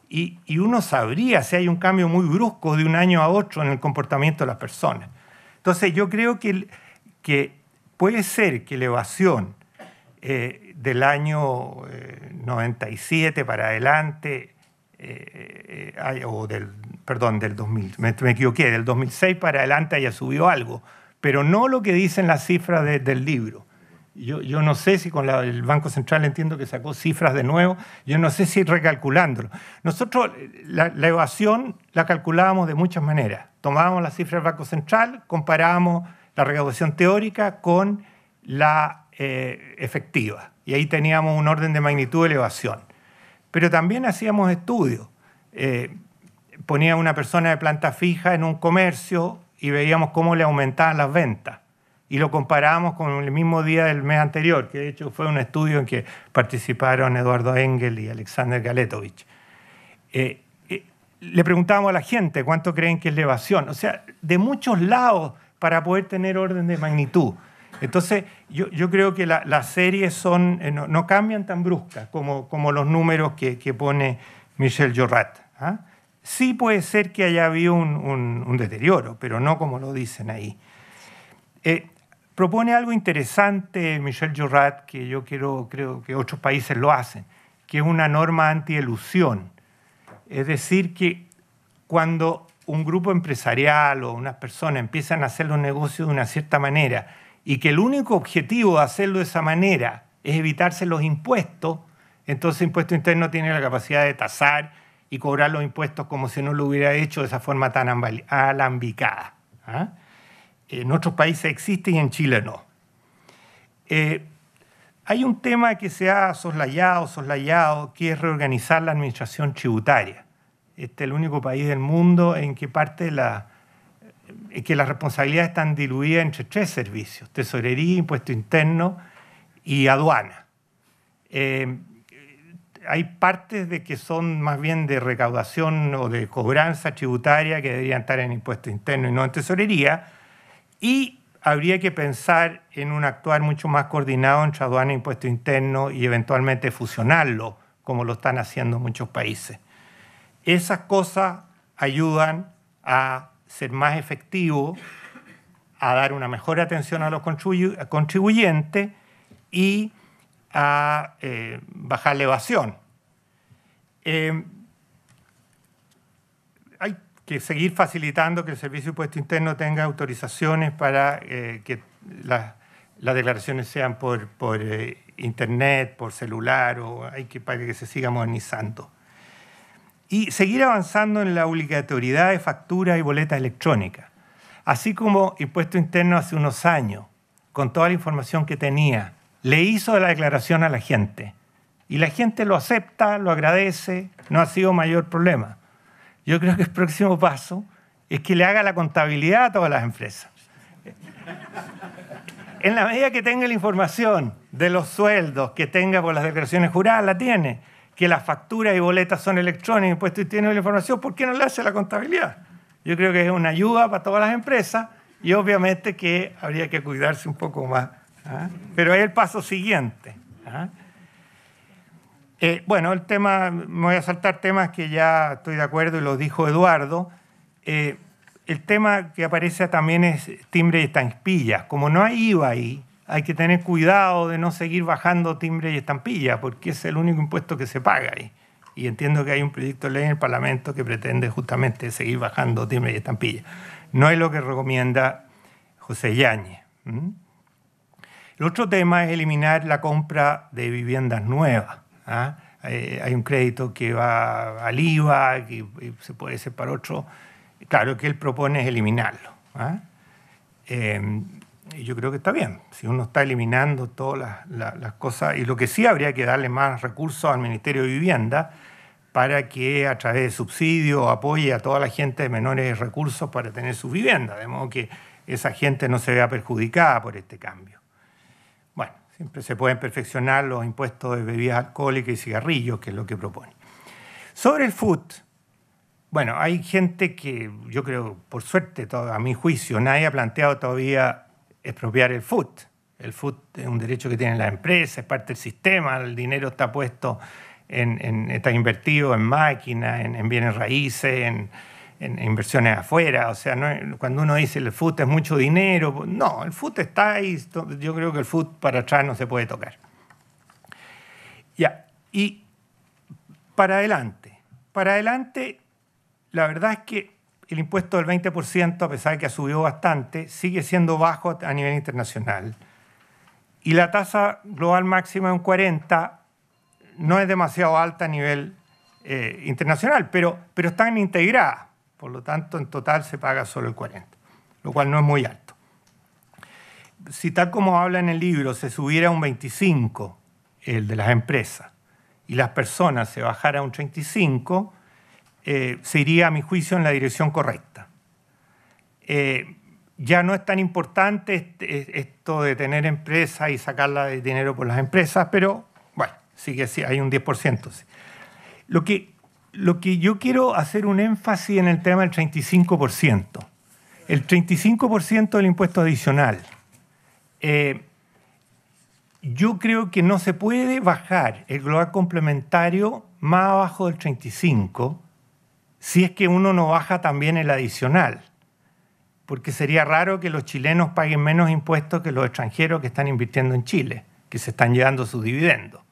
y, uno sabría si hay un cambio muy brusco de un año a otro en el comportamiento de las personas. Entonces yo creo que, puede ser que la evasión eh, del año 97 eh, para adelante eh, eh, o del, perdón, del 2000, me, equivoqué, del 2006 para adelante haya subió algo, pero no lo que dicen las cifras del libro. Yo, no sé si con el Banco Central entiendo que sacó cifras de nuevo, yo no sé si recalculándolo. Nosotros la, elevación evasión la calculábamos de muchas maneras. Tomábamos las cifras del Banco Central, comparábamos la recaudación teórica con la eh, efectiva. Y ahí teníamos un orden de magnitud de elevación. Pero también hacíamos estudios. Eh, ponía una persona de planta fija en un comercio y veíamos cómo le aumentaban las ventas. Y lo comparábamos con el mismo día del mes anterior, que de hecho fue un estudio en que participaron Eduardo Engel y Alexander Galetovich. Eh, eh, le preguntábamos a la gente cuánto creen que es la O sea, de muchos lados para poder tener orden de magnitud. Entonces, yo, creo que las series eh, no, cambian tan bruscas como, los números que, pone Michel Jorrat. ¿ah? Sí puede ser que haya habido un, deterioro, pero no como lo dicen ahí. Eh, propone algo interesante Michel Jorrat, que yo creo que otros países lo hacen, que es una norma anti-elusión. Es decir, que cuando un grupo empresarial o unas personas empiezan a hacer los negocios de una cierta manera y que el único objetivo de hacerlo de esa manera es evitarse los impuestos, entonces Impuesto Interno tiene la capacidad de tasar y cobrar los impuestos como si no lo hubiera hecho de esa forma tan alambicada. ¿ah? En otros países existe y en Chile no. Eh, hay un tema que se ha soslayado, soslayado, que es reorganizar la administración tributaria. Este es el único país del mundo en que parte de la que las responsabilidades están diluidas entre tres servicios, tesorería, impuesto interno y aduana. Eh, hay partes de que son más bien de recaudación o de cobranza tributaria que deberían estar en impuesto interno y no en tesorería. Y habría que pensar en un actuar mucho más coordinado entre aduana e impuesto interno y eventualmente fusionarlo, como lo están haciendo muchos países. Esas cosas ayudan a ser más efectivo, a dar una mejor atención a los contribuyentes y a eh, bajar la evasión. Em, hay que seguir facilitando que el Servicio de Impuesto Interno tenga autorizaciones para eh, que las, las declaraciones sean por, por eh, Internet, por celular, o hay que, para que se siga modernizando y seguir avanzando en la obligatoriedad de factura y boleta electrónica. así como Impuesto Interno hace unos años, con toda la información que tenía, le hizo la declaración a la gente. Y la gente lo acepta, lo agradece, no ha sido mayor problema. Yo creo que el próximo paso es que le haga la contabilidad a todas las empresas. en la medida que tenga la información de los sueldos que tenga por las declaraciones juradas, la tiene que las facturas y boletas son electrónicas, pues, y tienen la información, ¿por qué no le hace la contabilidad? Yo creo que es una ayuda para todas las empresas y obviamente que habría que cuidarse un poco más. ¿ah? Pero hay el paso siguiente. ¿ah? Eh, bueno, el tema, me voy a saltar temas que ya estoy de acuerdo y lo dijo Eduardo. Eh, el tema que aparece también es timbre y estampillas. Como no hay IVA ahí, hay que tener cuidado de no seguir bajando timbre y estampilla, porque es el único impuesto que se paga ahí. Y entiendo que hay un proyecto de ley en el Parlamento que pretende justamente seguir bajando timbre y estampilla. No es lo que recomienda José Yañez El otro tema es eliminar la compra de viviendas nuevas. ¿ah? Eh, hay un crédito que va al IVA, que se puede hacer para otro. Claro, que él propone es eliminarlo. ¿ah? Eh, y yo creo que está bien. Si uno está eliminando todas las, cosas, y lo que sí habría que darle más recursos al Ministerio de Vivienda para que a través de subsidios apoye a toda la gente de menores recursos para tener su vivienda, de modo que esa gente no se vea perjudicada por este cambio. Bueno, siempre se pueden perfeccionar los impuestos de bebidas alcohólicas y cigarrillos, que es lo que propone. Sobre el food, bueno, hay gente que yo creo, por suerte, a mi juicio, nadie ha planteado todavía expropiar el FUT. El FUT es un derecho que tienen las empresas, es parte del sistema, el dinero está puesto, en, está invertido en máquinas, en, bienes raíces, en, inversiones afuera. O sea, cuando uno dice el FUT es mucho dinero, no, el FUT está ahí. Yo creo que el FUT para atrás no se puede tocar. Ya, y para adelante. Para adelante, la verdad es que el impuesto del 20%, a pesar de que ha subido bastante, sigue siendo bajo a nivel internacional. Y la tasa global máxima de un 40 no es demasiado alta a nivel eh, internacional, pero, pero están integradas. Por lo tanto, en total se paga solo el 40, lo cual no es muy alto. Si tal como habla en el libro se subiera un 25 el de las empresas y las personas se bajara un 35, eh, se iría, a mi juicio, en la dirección correcta. Eh, ya no es tan importante este, esto de tener empresas y sacarla de dinero por las empresas, pero bueno, sí que sí, hay un 10%. Lo, que, lo que yo quiero hacer un énfasis en el tema del 35%. El 35% del impuesto adicional. Eh, yo creo que no se puede bajar el global complementario más abajo del 35 si es que uno no baja también el adicional, porque sería raro que los chilenos paguen menos impuestos que los extranjeros que están invirtiendo en Chile, que se están llevando su dividendo.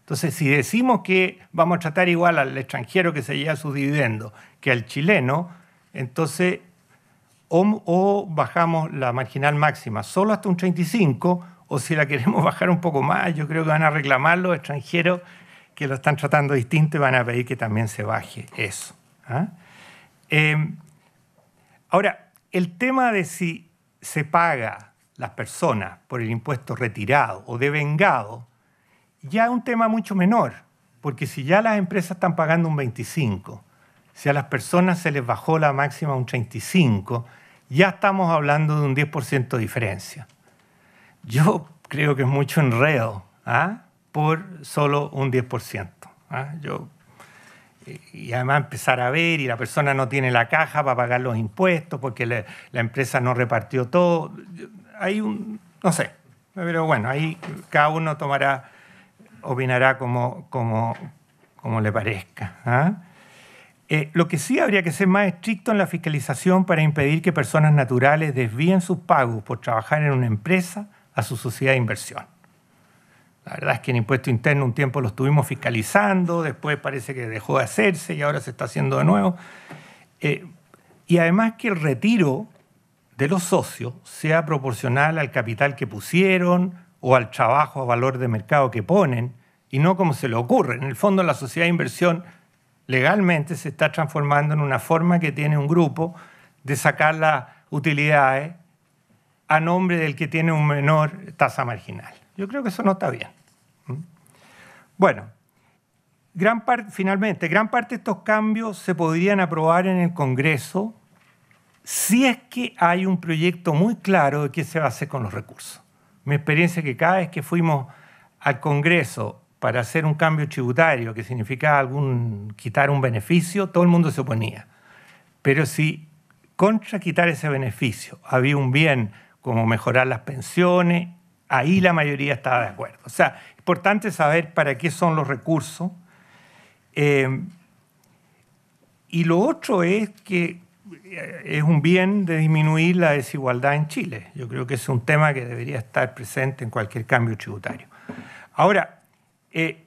Entonces, si decimos que vamos a tratar igual al extranjero que se lleva su dividendo que al chileno, entonces o, bajamos la marginal máxima solo hasta un 35, o si la queremos bajar un poco más, yo creo que van a reclamar los extranjeros que lo están tratando distinto y van a pedir que también se baje eso. ¿Ah? Em, ahora, el tema de si se paga las personas por el impuesto retirado o devengado, ya es un tema mucho menor, porque si ya las empresas están pagando un 25, si a las personas se les bajó la máxima un 35, ya estamos hablando de un 10% de diferencia. Yo creo que es mucho enredo ¿ah? por solo un 10%. ¿ah? Yo y además empezar a ver y la persona no tiene la caja para pagar los impuestos porque la empresa no repartió todo. Hay un, no sé, pero bueno, ahí cada uno tomará, opinará como, como, como le parezca. ¿ah? Eh, lo que sí habría que ser más estricto en la fiscalización para impedir que personas naturales desvíen sus pagos por trabajar en una empresa a su sociedad de inversión. La verdad es que el impuesto interno un tiempo lo estuvimos fiscalizando, después parece que dejó de hacerse y ahora se está haciendo de nuevo. Eh, y además que el retiro de los socios sea proporcional al capital que pusieron o al trabajo a valor de mercado que ponen y no como se le ocurre. En el fondo la sociedad de inversión legalmente se está transformando en una forma que tiene un grupo de sacar las utilidades a nombre del que tiene un menor tasa marginal. Yo creo que eso no está bien. Bueno, finalmente, gran parte de estos cambios se podrían aprobar en el Congreso si es que hay un proyecto muy claro de qué se va a hacer con los recursos. Mi experiencia es que cada vez que fuimos al Congreso para hacer un cambio tributario, que significa algún, quitar un beneficio, todo el mundo se oponía. Pero si contra quitar ese beneficio había un bien como mejorar las pensiones Ahí la mayoría estaba de acuerdo. O sea, es importante saber para qué son los recursos. Eh, y lo otro es que eh, es un bien de disminuir la desigualdad en Chile. Yo creo que es un tema que debería estar presente en cualquier cambio tributario. Ahora, eh,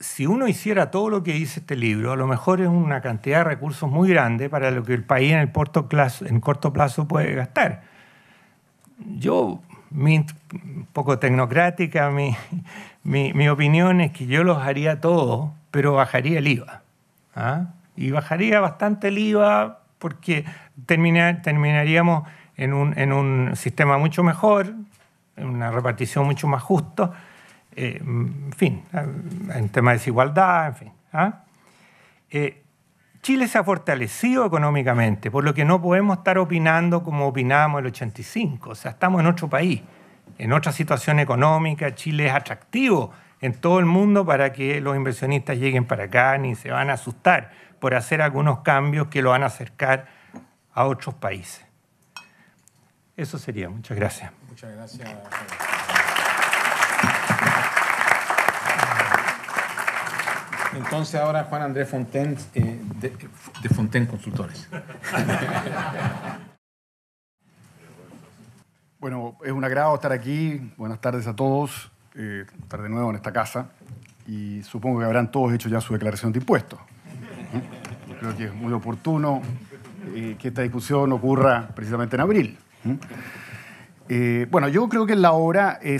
si uno hiciera todo lo que dice este libro, a lo mejor es una cantidad de recursos muy grande para lo que el país en el corto plazo, en corto plazo puede gastar. Yo un poco tecnocrática, mi, opinión es que yo los haría todos, pero bajaría el IVA. ¿ah? Y bajaría bastante el IVA porque terminar, terminaríamos en un, sistema mucho mejor, en una repartición mucho más justa, eh, en fin, en tema de desigualdad, en fin. ¿ah? Eh, Chile se ha fortalecido económicamente, por lo que no podemos estar opinando como opinábamos en el 85. O sea, estamos en otro país, en otra situación económica. Chile es atractivo en todo el mundo para que los inversionistas lleguen para acá, ni se van a asustar por hacer algunos cambios que lo van a acercar a otros países. Eso sería. Muchas gracias. Muchas gracias. Entonces ahora Juan Andrés Fonten eh, de, Fonten Consultores. Bueno, es un agrado estar aquí. Buenas tardes a todos. Eh, estar de nuevo en esta casa. Y supongo que habrán todos hecho ya su declaración de impuestos. ¿Mm? creo que es muy oportuno eh, que esta discusión ocurra precisamente en abril. ¿Mm? Eh, bueno, yo creo que la obra eh,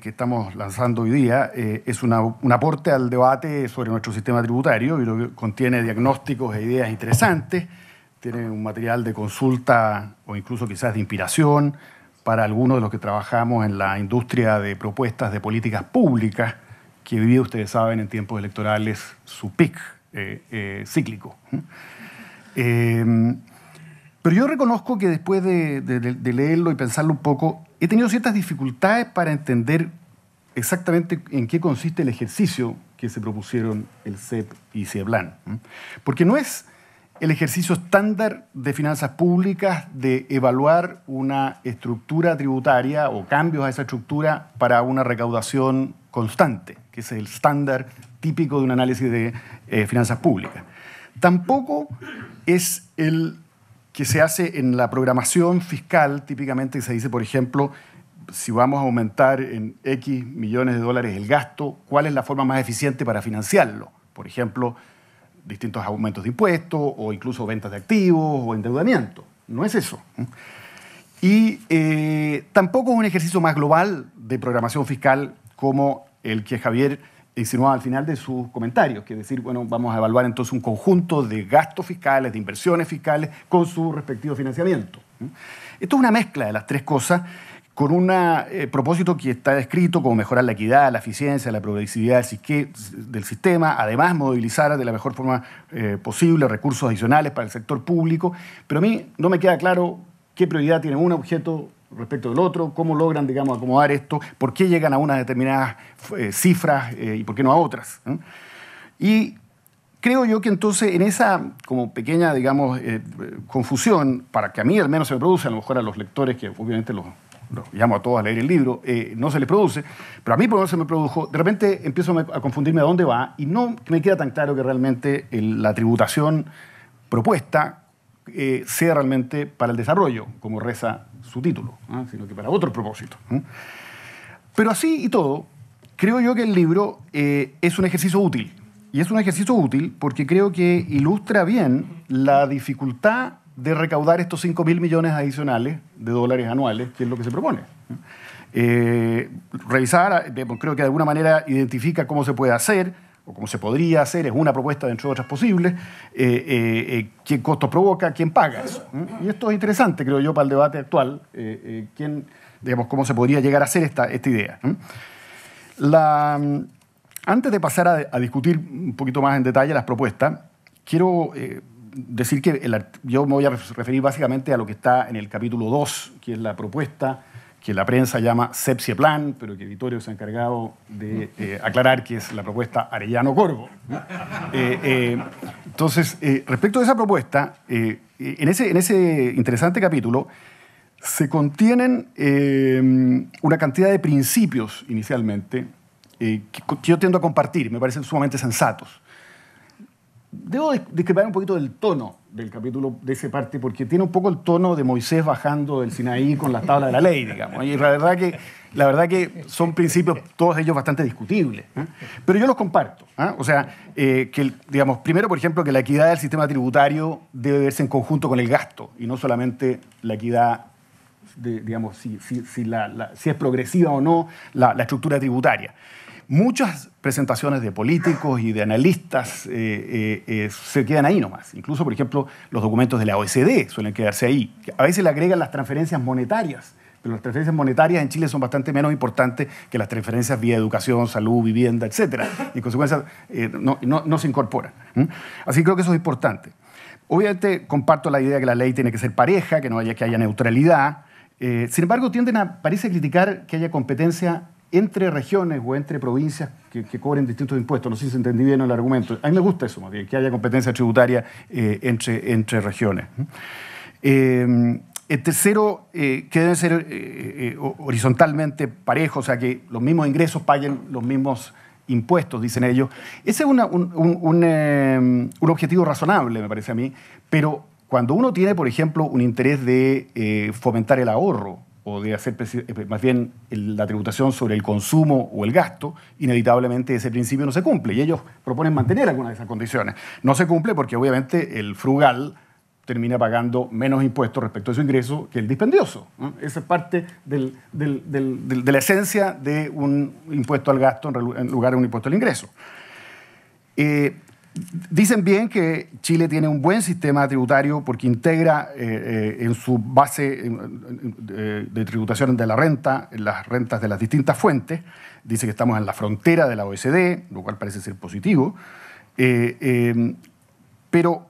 que estamos lanzando hoy día eh, es un aporte al debate sobre nuestro sistema tributario y lo que contiene diagnósticos e ideas interesantes. Tiene un material de consulta o incluso quizás de inspiración para algunos de los que trabajamos en la industria de propuestas de políticas públicas que vive, ustedes saben, en tiempos electorales su pic cíclico. Pero yo reconozco que después de, leerlo y pensarlo un poco, he tenido ciertas dificultades para entender exactamente en qué consiste el ejercicio que se propusieron el CEP y Ceblan, Porque no es el ejercicio estándar de finanzas públicas de evaluar una estructura tributaria o cambios a esa estructura para una recaudación constante, que es el estándar típico de un análisis de eh, finanzas públicas. Tampoco es el que se hace en la programación fiscal, típicamente se dice, por ejemplo, si vamos a aumentar en X millones de dólares el gasto, ¿cuál es la forma más eficiente para financiarlo? Por ejemplo, distintos aumentos de impuestos o incluso ventas de activos o endeudamiento. No es eso. Y eh, tampoco es un ejercicio más global de programación fiscal como el que Javier insinuaba al final de sus comentarios, que es decir, bueno, vamos a evaluar entonces un conjunto de gastos fiscales, de inversiones fiscales, con su respectivo financiamiento. Esto es una mezcla de las tres cosas con un eh, propósito que está descrito como mejorar la equidad, la eficiencia, la progresividad del, sistema, además movilizar de la mejor forma eh, posible recursos adicionales para el sector público, pero a mí no me queda claro qué prioridad tiene un objeto respecto del otro, cómo logran, digamos, acomodar esto, por qué llegan a unas determinadas eh, cifras eh, y por qué no a otras. Y creo yo que entonces en esa como pequeña, digamos, eh, confusión, para que a mí al menos se me produce, a lo mejor a los lectores, que obviamente los, llamo a todos a leer el libro, no se les produce, pero a mí por lo menos se me produjo, de repente empiezo a confundirme a dónde va y no me queda tan claro que realmente la tributación propuesta eh, sea realmente para el desarrollo, como reza su título, ¿ah? sino que para otro propósito. Pero así y todo, creo yo que el libro eh, es un ejercicio útil. Y es un ejercicio útil porque creo que ilustra bien la dificultad de recaudar estos 5.000 mil millones adicionales de dólares anuales, que es lo que se propone. Eh, revisar, creo que de alguna manera identifica cómo se puede hacer, o cómo se podría hacer, es una propuesta dentro de otras posibles, eh, eh, eh qué costos provoca, quién paga eso. ¿Mm? Y esto es interesante, creo yo, para el debate actual, eh, eh, quién, digamos, cómo se podría llegar a hacer esta, esta idea. ¿Mm? Mm, antes de pasar a, discutir un poquito más en detalle las propuestas, quiero decir que yo me voy a referir básicamente a lo que está en el capítulo 2, que es la propuesta que la prensa llama Sepsie Plan, pero que Vittorio se ha encargado de eh, aclarar que es la propuesta Arellano Corvo. Eh, eh, entonces, respecto a esa propuesta, en ese, en, ese, interesante capítulo se contienen una cantidad de principios inicialmente que, yo tiendo a compartir, me parecen sumamente sensatos. Debo discrepar un poquito del tono del capítulo de ese parte, porque tiene un poco el tono de Moisés bajando del Sinaí con la tabla de la ley, digamos. Y la verdad que, la verdad que son principios, todos ellos bastante discutibles. ¿eh? Pero yo los comparto. ¿eh? O sea, eh, que, digamos, primero, por ejemplo, que la equidad del sistema tributario debe verse en conjunto con el gasto y no solamente la equidad de, digamos, si, es progresiva o no la, la, estructura tributaria. Muchas presentaciones de políticos y de analistas eh, eh, eh, se quedan ahí nomás. Incluso, por ejemplo, los documentos de la OECD suelen quedarse ahí. A veces le agregan las transferencias monetarias, pero las transferencias monetarias en Chile son bastante menos importantes que las transferencias vía educación, salud, vivienda, etc. Y en consecuencia no, se incorporan. Así que creo que eso es importante. Obviamente comparto la idea que la ley tiene que ser pareja, que no haya que haya neutralidad. sin embargo, tienden a, parece criticar que haya competencia entre regiones o entre provincias que, cobren distintos impuestos. No sé si entendí bien el argumento. A mí me gusta eso, que haya competencia tributaria eh, entre, entre regiones. Eh, el tercero, eh, que deben ser horizontalmente parejos, o sea, que los mismos ingresos paguen los mismos impuestos, dicen ellos. Ese es un, objetivo razonable, me parece a mí, pero cuando uno tiene, por ejemplo, un interés de fomentar el ahorro o de hacer más bien la tributación sobre el consumo o el gasto, inevitablemente ese principio no se cumple y ellos proponen mantener algunas de esas condiciones. No se cumple porque obviamente el frugal termina pagando menos impuestos respecto a su ingreso que el dispendioso. Esa es parte de la esencia de un impuesto al gasto en lugar de un impuesto al ingreso. Eh, Dicen bien que Chile tiene un buen sistema tributario porque integra eh, eh, en su base de tributación de la renta las rentas de las distintas fuentes. Dice que estamos en la frontera de la OECD, lo cual parece ser positivo. Eh, em, pero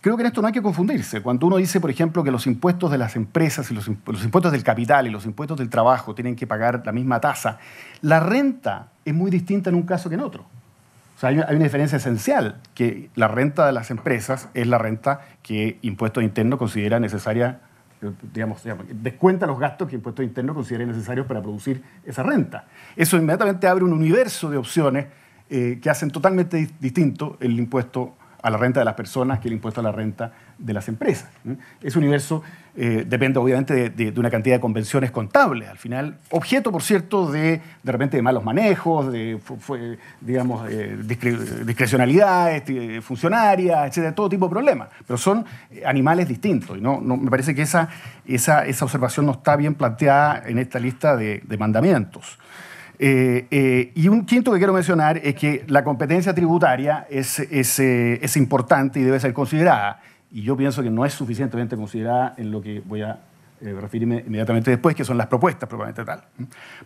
creo que en esto no hay que confundirse. Cuando uno dice, por ejemplo, que los impuestos de las empresas y los impuestos del capital y los impuestos del trabajo tienen que pagar la misma tasa, la renta es muy distinta en un caso que en otro sea, hay una, diferencia esencial, que la renta de las empresas es la renta que impuesto interno considera necesaria, digamos, descuenta los gastos que impuesto interno considera necesarios para producir esa renta. Eso inmediatamente abre un universo de opciones eh, que hacen totalmente distinto el impuesto a la renta de las personas que el impuesto a la renta de las empresas. Ese universo eh, depende obviamente de, una cantidad de convenciones contables, al final, objeto, por cierto, de de repente de malos manejos, de, digamos, eh, discrecionalidades eh, funcionarias, etcétera, todo tipo de problemas, pero son animales distintos y no, me parece que esa, esa, observación no está bien planteada en esta lista de mandamientos. Eh, eh, y un quinto que quiero mencionar es que la competencia tributaria es, es, eh, es, importante y debe ser considerada. Y yo pienso que no es suficientemente considerada en lo que voy a referirme inmediatamente después, que son las propuestas probablemente tal.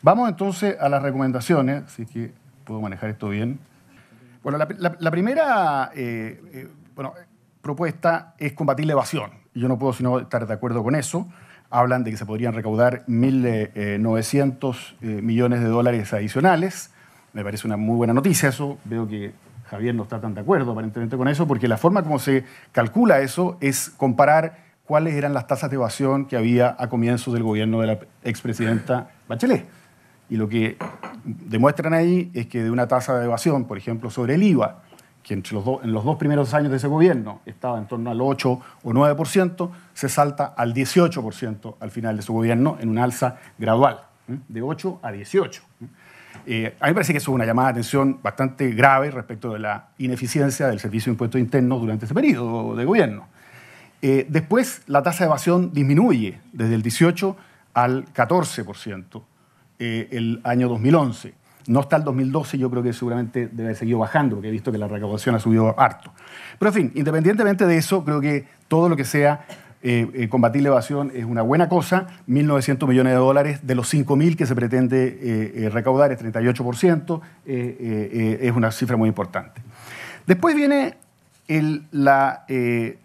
Vamos entonces a las recomendaciones, es que puedo manejar esto bien. Bueno, la, primera bueno, propuesta es combatir la evasión. Yo no puedo sino estar de acuerdo con eso hablan de que se podrían recaudar 1.900 eh, eh, eh, millones de dólares adicionales. Me parece una muy buena noticia eso. Veo que Javier no está tan de acuerdo aparentemente con eso, porque la forma como se calcula eso es comparar cuáles eran las tasas de evasión que había a comienzos del gobierno de la expresidenta Bachelet. Y lo que demuestran ahí es que de una tasa de evasión, por ejemplo, sobre el IVA, que los en los dos primeros años de ese gobierno estaba en torno al 8 o 9%, se salta al 18% al final de su gobierno en una alza gradual, de 8 a 18. Eh, a mí me parece que eso es una llamada de atención bastante grave respecto de la ineficiencia del Servicio de Impuestos Internos durante ese periodo de gobierno. Eh, después, la tasa de evasión disminuye desde el 18 al 14% eh, el año 2011 no está el 2012, yo creo que seguramente debe haber seguido bajando, porque he visto que la recaudación ha subido harto. Pero en fin, independientemente de eso, creo que todo lo que sea eh, eh, combatir la evasión es una buena cosa. 1.900 millones de dólares de los 5.000 que se pretende eh, recaudar, es 38%, es una cifra muy importante. Después viene la, el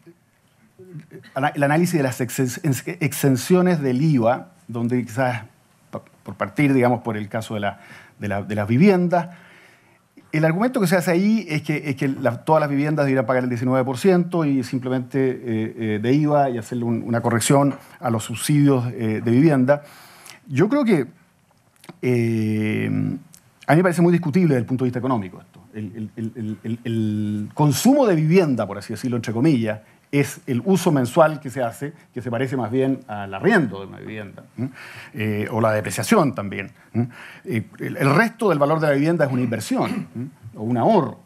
análisis de las exenciones del IVA, donde quizás por partir, digamos, por el caso de la de, las viviendas. El argumento que se hace ahí es que, es que todas las viviendas deberían pagar el 19% y simplemente eh, eh, de IVA y hacerle una corrección a los subsidios eh, de vivienda. Yo creo que a mí me parece muy discutible desde el punto de vista económico esto. El, el consumo de vivienda, por así decirlo, entre comillas, es el uso mensual que se hace, que se parece más bien al arriendo de una vivienda, eh, o la depreciación también. Eh, el resto del valor de la vivienda es una inversión o un ahorro.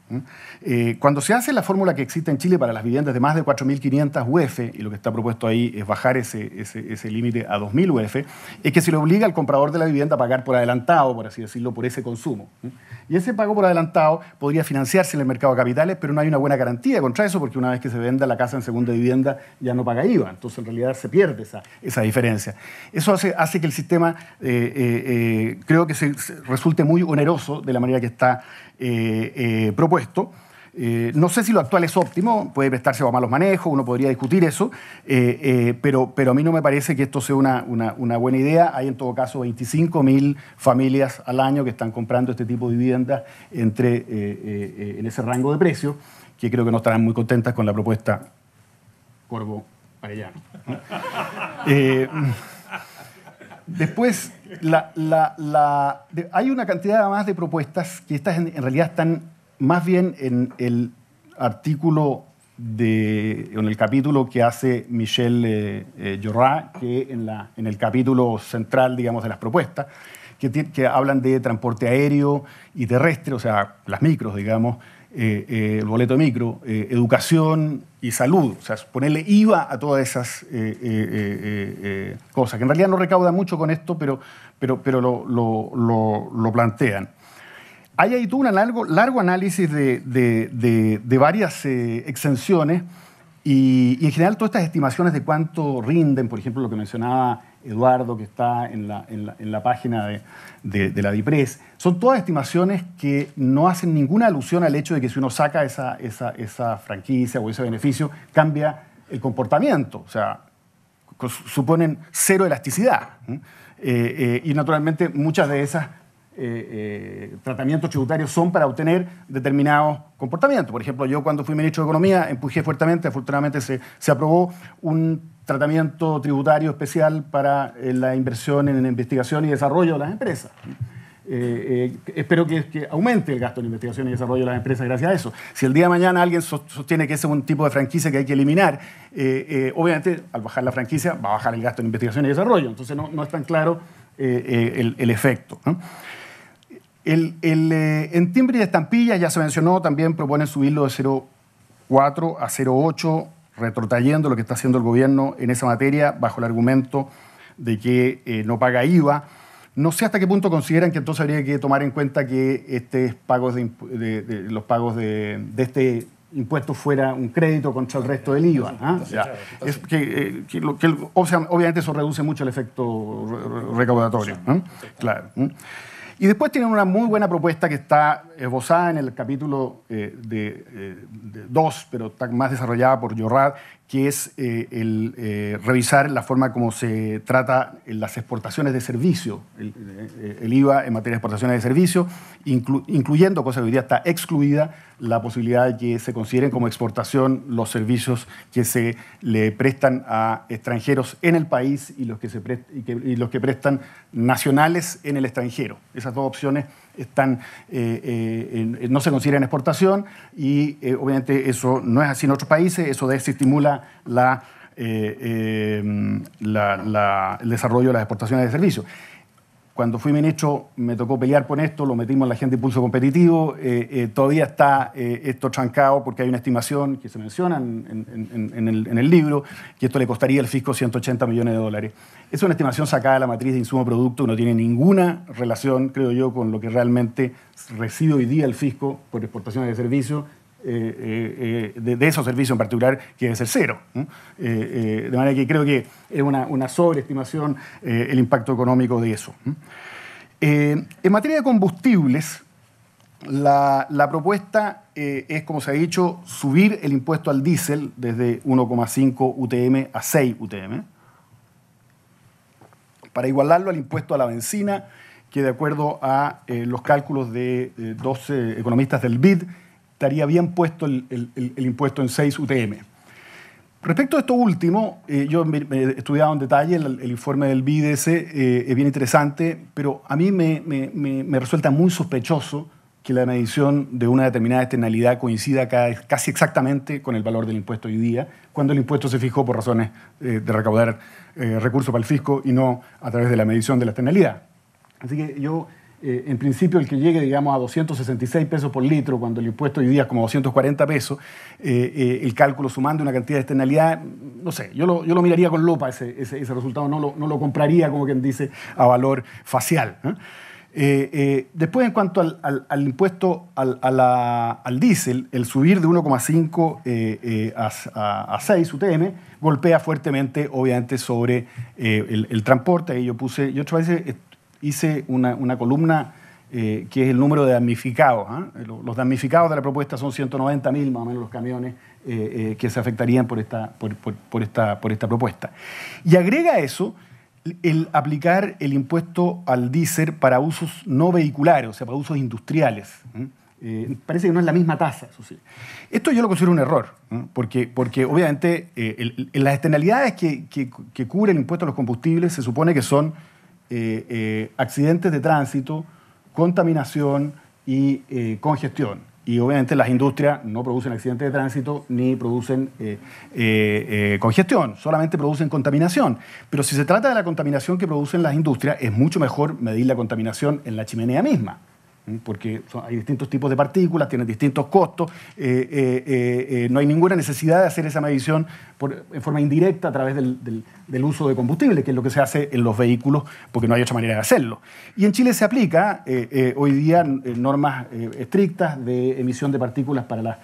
Eh, cuando se hace la fórmula que existe en Chile para las viviendas de más de 4.500 UF, y lo que está propuesto ahí es bajar ese, ese, límite a 2.000 UF, es que se le obliga al comprador de la vivienda a pagar por adelantado, por así decirlo, por ese consumo. Y ese pago por adelantado podría financiarse en el mercado de capitales, pero no hay una buena garantía contra eso, porque una vez que se venda la casa en segunda vivienda ya no paga IVA. Entonces, en realidad, se pierde esa, esa diferencia. Eso hace, hace que el sistema, eh, eh, creo que resulte muy oneroso de la manera que está eh, eh, propuesto. Eh, no sé si lo actual es óptimo, puede prestarse a malos manejos, uno podría discutir eso, pero, pero a mí no me parece que esto sea una, buena idea. Hay en todo caso 25.000 familias al año que están comprando este tipo de viviendas en ese rango de precio, que creo que no estarán muy contentas con la propuesta Corvo Parellano. después, la, hay una cantidad más de propuestas que estas en, realidad están más bien en el artículo de, en el capítulo que hace Michel eh, eh, que en, la, el capítulo central, digamos, de las propuestas, que, que hablan de transporte aéreo y terrestre, o sea, las micros, digamos, eh, eh, el boleto de micro, eh, educación y salud. O sea, ponerle IVA a todas esas cosas, que en realidad no recauda mucho con esto, pero, pero, pero lo, lo, lo, plantean. Hay ahí todo un largo, largo análisis de, varias exenciones y, y, en general todas estas estimaciones de cuánto rinden, por ejemplo, lo que mencionaba Eduardo, que está en la, página de, la DIPRES, son todas estimaciones que no hacen ninguna alusión al hecho de que si uno saca esa, franquicia o ese beneficio, cambia el comportamiento. O sea, suponen cero elasticidad. Eh, eh, y naturalmente muchas de esas eh, eh, tratamientos tributarios son para obtener determinados comportamientos. Por ejemplo, yo cuando fui ministro de Economía empujé fuertemente, afortunadamente se, aprobó un tratamiento tributario especial para eh, la inversión en investigación y desarrollo de las empresas. espero que, aumente el gasto en investigación y desarrollo de las empresas gracias a eso. Si el día de mañana alguien sostiene que ese es un tipo de franquicia que hay que eliminar, obviamente al bajar la franquicia va a bajar el gasto en investigación y desarrollo. Entonces no, es tan claro el, el, efecto. El, eh, en timbre y estampilla ya se mencionó, también proponen subirlo de 0,4 a 0,8, retrotrayendo lo que está haciendo el gobierno en esa materia bajo el argumento de que eh, no paga IVA. No sé hasta qué punto consideran que entonces habría que tomar en cuenta que este pagos de, los pagos de, este impuesto fuera un crédito contra el resto del IVA. ¿ah? Eh, obviamente eso reduce mucho el efecto recaudatorio. Claro. Y después tienen una muy buena propuesta que está esbozada eh, en el capítulo 2, eh, eh, de, dos, pero está más desarrollada por Jorrad, que es eh, el eh, revisar la forma como se trata las exportaciones de servicio, eh, el, IVA en materia de exportaciones de servicio, incluyendo, cosa que hoy día está excluida, la posibilidad de que se consideren como exportación los servicios que se le prestan a extranjeros en el país y los que, se y los que prestan nacionales en el extranjero. Esas dos opciones están, eh, eh, eh, no se consideran exportación y obviamente eso no es así en otros países, eso desestimula la, la, el desarrollo de las exportaciones de servicios. Cuando fui ministro me tocó pelear con esto, lo metimos en la gente de impulso competitivo, eh, eh, todavía está eh, esto trancado porque hay una estimación que se menciona en, el, libro, que esto le costaría al fisco 180 millones de dólares. Es una estimación sacada de la matriz de insumo-producto, no tiene ninguna relación, creo yo, con lo que realmente recibe hoy día el fisco por exportaciones de servicios eh, eh, eh, de, esos servicios en particular que debe ser cero. de manera que creo que es una, sobreestimación el impacto económico de eso. en materia de combustibles, la, la propuesta es, como se ha dicho, subir el impuesto al diésel desde 1,5 UTM a 6 UTM, para igualarlo al impuesto a la benzina, que de acuerdo a los cálculos de dos economistas del BID, estaría bien puesto el, impuesto en 6 UTM. Respecto a esto último, eh, yo he estudiado en detalle el, informe del BIDS, eh, es bien interesante, pero a mí me, resulta muy sospechoso que la medición de una determinada externalidad coincida casi exactamente con el valor del impuesto hoy día, cuando el impuesto se fijó por razones eh, de recaudar recursos para el fisco y no a través de la medición de la externalidad. Así que yo eh, en principio el que llegue, digamos, a 266 pesos por litro, cuando el impuesto hoy día es como 240 pesos, eh, eh, el cálculo sumando una cantidad de externalidad, no sé, yo lo, yo lo miraría con lupa ese, resultado, no lo, compraría, como quien dice, a valor facial. después, en cuanto al, impuesto al, al diésel, el subir de 1,5 a, 6 UTM, golpea fuertemente, obviamente, sobre el, transporte. Y yo puse, yo otra vez hice una, columna eh, que es el número de damnificados. ¿ah? Los damnificados de la propuesta son 190.000 más o menos los camiones eh, eh, que se afectarían por esta, por, esta, por esta propuesta. Y agrega eso el aplicar el impuesto al diésel para usos no vehiculares, o sea, para usos industriales. parece que no es la misma tasa, Esto yo lo considero un error, porque, porque obviamente las externalidades que, que, cubre el impuesto a los combustibles se supone que son eh, eh, accidentes de tránsito, contaminación y eh, congestión. Y obviamente las industrias no producen accidentes de tránsito ni producen congestión, solamente producen contaminación. Pero si se trata de la contaminación que producen las industrias, es mucho mejor medir la contaminación en la chimenea misma porque hay distintos tipos de partículas, tienen distintos costos, eh, eh, eh, no hay ninguna necesidad de hacer esa medición en forma indirecta a través del, uso de combustible, que es lo que se hace en los vehículos, porque no hay otra manera de hacerlo. Y en Chile se aplica hoy día normas estrictas de emisión de partículas para las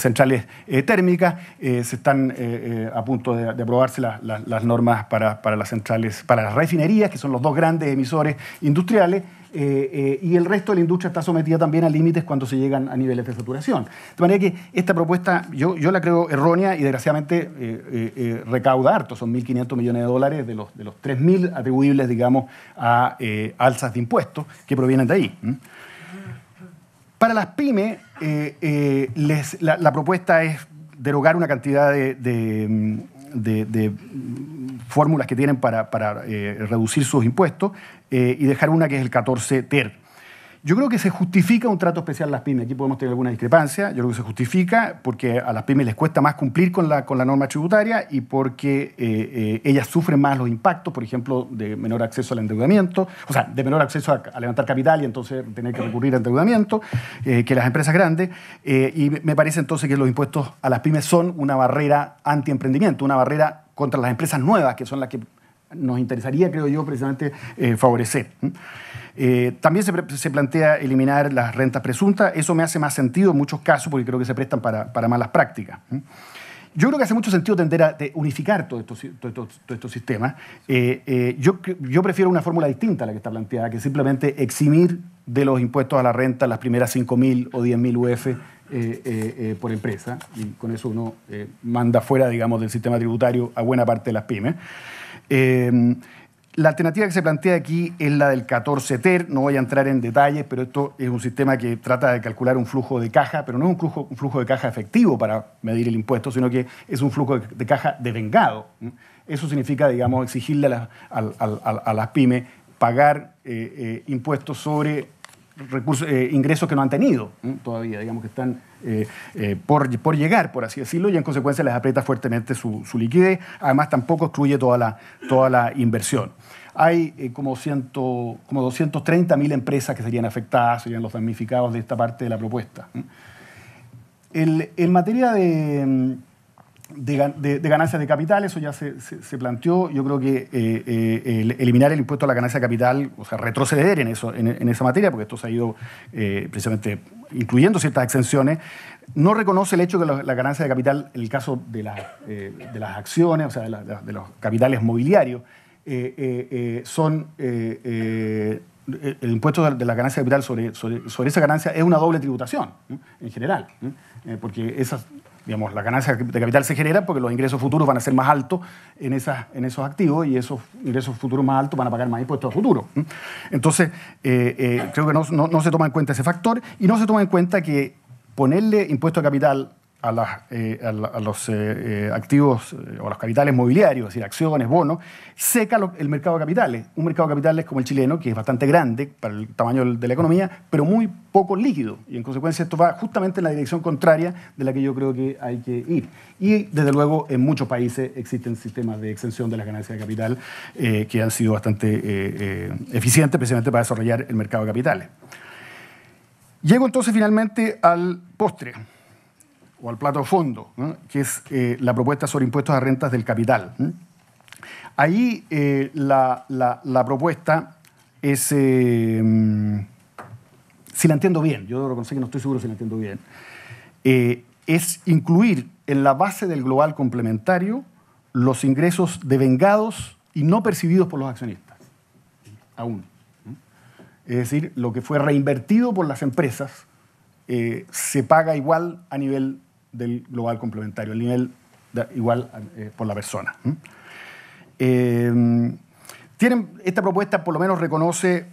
centrales térmicas, se están a punto de, aprobarse las, normas para las centrales, para las refinerías, que son los dos grandes emisores industriales, eh, eh, y el resto de la industria está sometida también a límites cuando se llegan a niveles de saturación. De manera que esta propuesta yo, yo la creo errónea y desgraciadamente eh, recauda harto, son 1.500 millones de dólares de los, de los 3.000 atribuibles, digamos, a alzas de impuestos que provienen de ahí. Para las pymes, la, propuesta es derogar una cantidad de fórmulas que tienen para, eh, reducir sus impuestos eh, y dejar una que es el 14 TER. Yo creo que se justifica un trato especial a las pymes. Aquí podemos tener alguna discrepancia. Yo creo que se justifica porque a las pymes les cuesta más cumplir con la, con la norma tributaria y porque eh, ellas sufren más los impactos, por ejemplo, de menor acceso al endeudamiento, o sea, de menor acceso a, levantar capital y entonces tener que recurrir a endeudamiento que las empresas grandes. y me parece entonces que los impuestos a las pymes son una barrera anti-emprendimiento, una barrera contra las empresas nuevas, que son las que nos interesaría, creo yo, precisamente eh, favorecer. Eh, también se, plantea eliminar las rentas presuntas. Eso me hace más sentido en muchos casos porque creo que se prestan para, malas prácticas. Yo creo que hace mucho sentido tender a unificar todos estos todo esto, todo esto sistemas. Eh, yo, yo prefiero una fórmula distinta a la que está planteada, que simplemente eximir de los impuestos a la renta las primeras 5.000 o 10.000 UF eh, eh, eh, por empresa, y con eso uno manda fuera, digamos, del sistema tributario a buena parte de las pymes. la alternativa que se plantea aquí es la del 14 TER, no voy a entrar en detalles, pero esto es un sistema que trata de calcular un flujo de caja, pero no es un flujo, de caja efectivo para medir el impuesto, sino que es un flujo de caja devengado. Eso significa, digamos, exigirle a, las pymes pagar impuestos sobre eh, ingresos que no han tenido todavía, digamos que están eh, eh, por, llegar, por así decirlo, y en consecuencia les aprieta fuertemente su, liquidez. Además, tampoco excluye toda la, toda la inversión. Hay como, ciento, como 230 empresas que serían afectadas, serían los damnificados de esta parte de la propuesta. en materia de mm, de, ganancias de capital, eso ya se, planteó. Yo creo que eh, eh, eliminar el impuesto a la ganancia de capital, o sea, retroceder en, eso, en, esa materia, porque esto se ha ido eh, precisamente incluyendo ciertas exenciones, no reconoce el hecho que la, ganancia de capital, en el caso de, las acciones, o sea, de, los capitales mobiliarios, son el impuesto de la ganancia de capital sobre, sobre, sobre, esa ganancia es una doble tributación, en general, porque esas digamos, la ganancia de capital se genera porque los ingresos futuros van a ser más altos en, esas, en esos activos y esos ingresos futuros más altos van a pagar más impuestos a futuro. Entonces, eh, eh, creo que no, no se toma en cuenta ese factor y no se toma en cuenta que ponerle impuesto a capital a, eh, a, los eh, eh, activos o los capitales mobiliarios, es decir, acciones, bonos, seca el mercado de capitales. Un mercado de capitales como el chileno, que es bastante grande para el tamaño de la economía, pero muy poco líquido. Y en consecuencia esto va justamente en la dirección contraria de la que yo creo que hay que ir. Y desde luego en muchos países existen sistemas de exención de las ganancias de capital que han sido bastante eficientes precisamente para desarrollar el mercado de capitales. Llego entonces finalmente al postre o al plato fondo, que es eh, la propuesta sobre impuestos a rentas del capital. Ahí eh, la, propuesta es, eh, mm, si la entiendo bien, yo reconozco que no estoy seguro si la entiendo bien, es incluir en la base del global complementario los ingresos devengados y no percibidos por los accionistas, aún. Es decir, lo que fue reinvertido por las empresas se paga igual a nivel del global complementario, el nivel igual eh, por la persona. Em, tienen, esta propuesta por lo menos reconoce,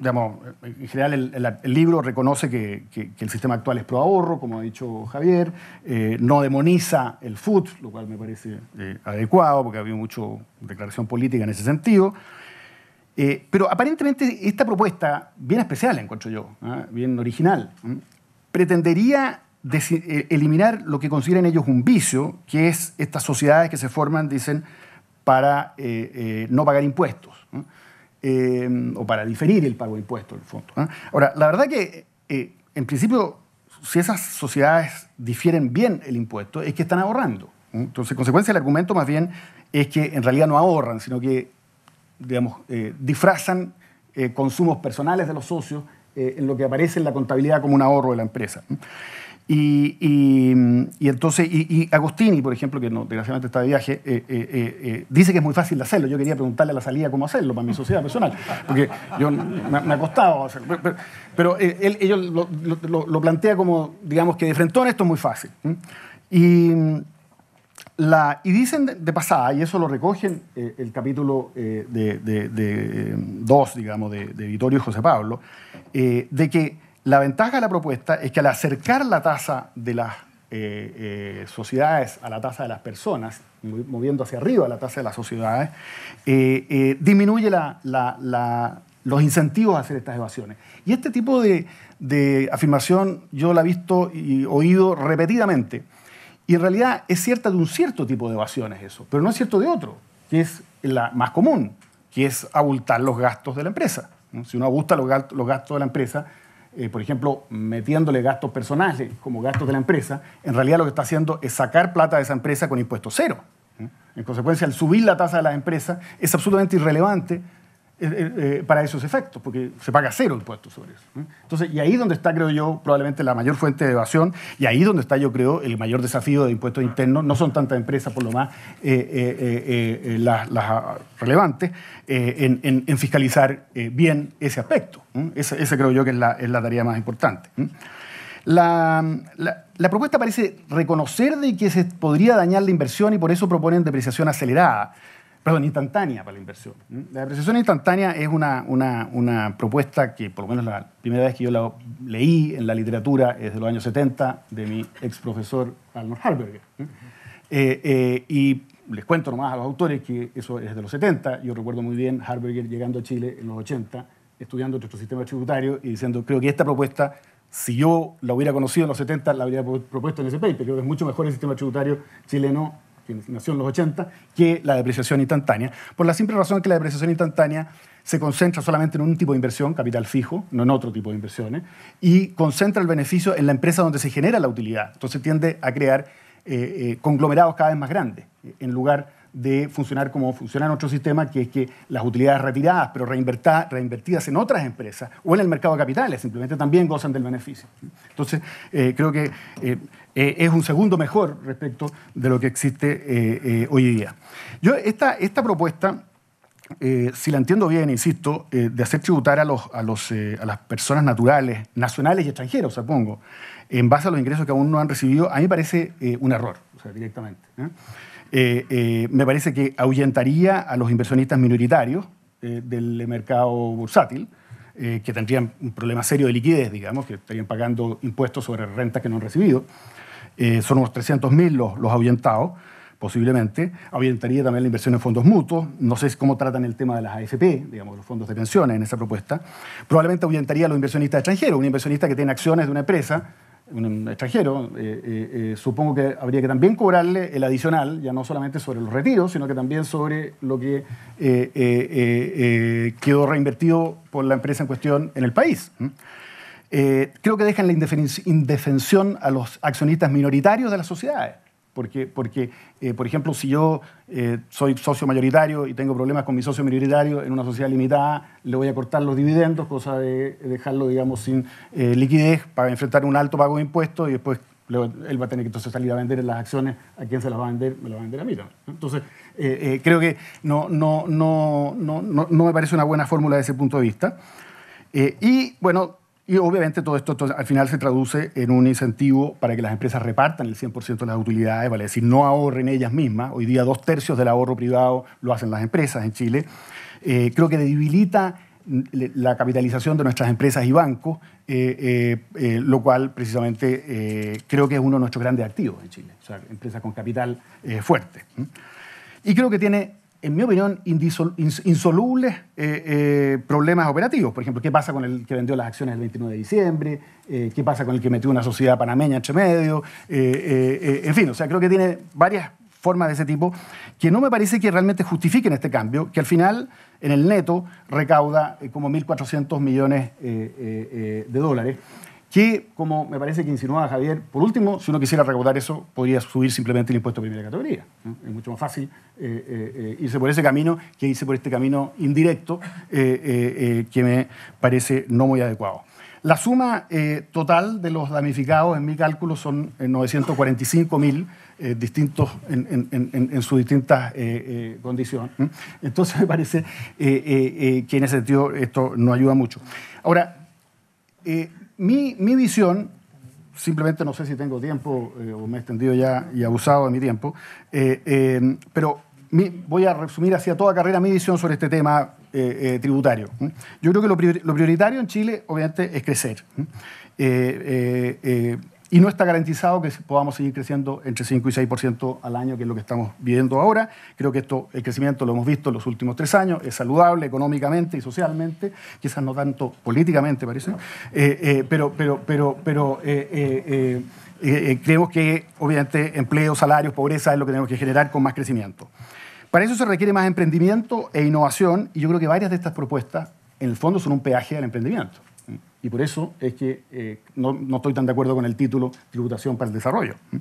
digamos, en general el, libro reconoce que, el sistema actual es pro ahorro, como ha dicho Javier, eh, no demoniza el food, lo cual me parece eh, adecuado, porque había habido mucha declaración política en ese sentido. pero aparentemente esta propuesta, bien especial, encuentro yo, ¿ah? bien original, pretendería eh, eliminar lo que consideran ellos un vicio, que es estas sociedades que se forman, dicen, para eh, eh, no pagar impuestos, o para diferir el pago de impuestos, en el fondo. Ahora, la verdad que, en principio, si esas sociedades difieren bien el impuesto, es que están ahorrando. Entonces, consecuencia, el argumento más bien es que en realidad no ahorran, sino que, digamos, disfrazan consumos personales de los socios en lo que aparece en la contabilidad como un ahorro de la empresa. Y, entonces, y, Agostini, por ejemplo, que desgraciadamente está de viaje, eh, eh, eh, dice que es muy fácil de hacerlo. Yo quería preguntarle a la salida cómo hacerlo para mi sociedad personal, porque yo me, ha costado Pero, él, ellos lo, plantea como, digamos, que de a esto es muy fácil. Y, la, y dicen de, pasada, y eso lo recogen el capítulo de 2, digamos, de, de, Vittorio y José Pablo, de que la ventaja de la propuesta es que al acercar la tasa de las eh, eh, sociedades a la tasa de las personas, moviendo hacia arriba la tasa de las sociedades, eh, disminuye los incentivos a hacer estas evasiones. Y este tipo de, afirmación yo la he visto y oído repetidamente. Y en realidad es cierta de un cierto tipo de evasiones eso, pero no es cierto de otro, que es la más común, que es abultar los gastos de la empresa. Si uno abulta los gastos de la empresa, eh, por ejemplo, metiéndole gastos personales como gastos de la empresa, en realidad lo que está haciendo es sacar plata de esa empresa con impuesto cero. ¿eh? En consecuencia, al subir la tasa de las empresas es absolutamente irrelevante eh, eh, eh, para esos efectos, porque se paga cero impuestos sobre eso. Entonces, y ahí donde está, creo yo, probablemente la mayor fuente de evasión, y ahí donde está, yo creo, el mayor desafío de impuestos internos. No son tantas empresas, por lo más, las, relevantes, en, fiscalizar bien ese aspecto. Ese, creo yo que es la, tarea más importante. La, la, propuesta parece reconocer de que se podría dañar la inversión y por eso proponen depreciación acelerada perdón, instantánea para la inversión. La depreciación instantánea es una, una, una, propuesta que, por lo menos la primera vez que yo la leí en la literatura, es de los años 70, de mi ex profesor Arnold Harberger. Eh, eh, y les cuento nomás a los autores que eso es de los 70. Yo recuerdo muy bien Harberger llegando a Chile en los 80, estudiando nuestro sistema tributario y diciendo, creo que esta propuesta si yo la hubiera conocido en los 70, la habría propuesto en ese paper. Creo que es mucho mejor el sistema tributario chileno que nació en los 80, que la depreciación instantánea, por la simple razón que la depreciación instantánea se concentra solamente en un tipo de inversión, capital fijo, no en otro tipo de inversiones, y concentra el beneficio en la empresa donde se genera la utilidad. Entonces tiende a crear eh, eh, conglomerados cada vez más grandes, eh, en lugar de funcionar como funciona en otro sistema, que es que las utilidades retiradas, pero reinvertidas en otras empresas o en el mercado de capitales, simplemente también gozan del beneficio. Entonces, creo que eh, es un segundo mejor respecto de lo que existe hoy eh, eh, hoy día. Yo, esta, propuesta, si la entiendo bien, insisto, de hacer tributar a, las personas naturales, nacionales y extranjeros, supongo, en base a los ingresos que aún no han recibido, a mí me parece un error, o sea, directamente. me parece que ahuyentaría a los inversionistas minoritarios del mercado bursátil, que tendrían un problema serio de liquidez, digamos, que estarían pagando impuestos sobre rentas que no han recibido. Eh, son unos 300.000 los, los ahuyentados, posiblemente. Ahuyentaría también la inversión en fondos mutuos. No sé cómo tratan el tema de las AFP, digamos, los fondos de pensiones en esa propuesta. Probablemente ahuyentaría a los inversionistas extranjeros. Un inversionista que tiene acciones de una empresa, un extranjero, eh, eh, supongo que habría que también cobrarle el adicional, ya no solamente sobre los retiros, sino que también sobre lo que quedó reinvertido por la empresa en cuestión en el país. Eh, creo que dejan la indefensión a los accionistas minoritarios de las sociedades. Porque, porque eh, por ejemplo, si yo eh, soy socio mayoritario y tengo problemas con mi socio minoritario en una sociedad limitada, le voy a cortar los dividendos, cosa de dejarlo, digamos, sin liquidez para enfrentar un alto pago de impuestos y después él va a tener que entonces salir a vender las acciones, ¿a quién se las va a vender? Me las va a vender a mí. Entonces, creo que no, no, no, no, me parece una buena fórmula desde ese punto de vista. y bueno, y obviamente todo esto, al final se traduce en un incentivo para que las empresas repartan el 100% de las utilidades, vale es decir, no ahorren ellas mismas. Hoy día dos tercios del ahorro privado lo hacen las empresas en Chile. Eh, creo que debilita la capitalización de nuestras empresas y bancos, eh, eh, lo cual precisamente creo que es uno de nuestros grandes activos en Chile, o sea, empresas con capital fuerte. ¿Mm? Y creo que tiene en mi opinión, insolubles eh, eh, problemas operativos. Por ejemplo, ¿qué pasa con el que vendió las acciones el 29 de diciembre? Eh, ¿Qué pasa con el que metió una sociedad panameña entre medio? en fin, o sea, creo que tiene varias formas de ese tipo que no me parece que realmente justifiquen este cambio, que al final, en el neto, recauda como 1.400 millones de dólares que, como me parece que insinuaba Javier, por último, si uno quisiera recaudar eso, podría subir simplemente el impuesto de primera categoría. Es mucho más fácil eh, eh, eh, irse por ese camino que irse por este camino indirecto, que me parece no muy adecuado. La suma total de los damnificados en mi cálculo son 945.000 distintos en, sus distintas condiciones. Entonces me parece que en ese sentido esto no ayuda mucho. Ahora, mi, visión, simplemente no sé si tengo tiempo eh, o me he extendido ya y abusado de mi tiempo, eh, eh, pero voy a resumir hacia toda carrera mi visión sobre este tema tributario. Yo creo que lo, prioritario en Chile, obviamente, es crecer y no está garantizado que podamos seguir creciendo entre 5 y 6% al año, que es lo que estamos viviendo ahora. Creo que esto, el crecimiento lo hemos visto en los últimos tres años, es saludable económicamente y socialmente, quizás no tanto políticamente, parece, eh, eh, pero, pero, pero, pero eh, creemos que obviamente empleo, salarios, pobreza es lo que tenemos que generar con más crecimiento. Para eso se requiere más emprendimiento e innovación y yo creo que varias de estas propuestas en el fondo son un peaje al emprendimiento. Y por eso es que eh, no, estoy tan de acuerdo con el título Tributación para el Desarrollo. ¿Mm?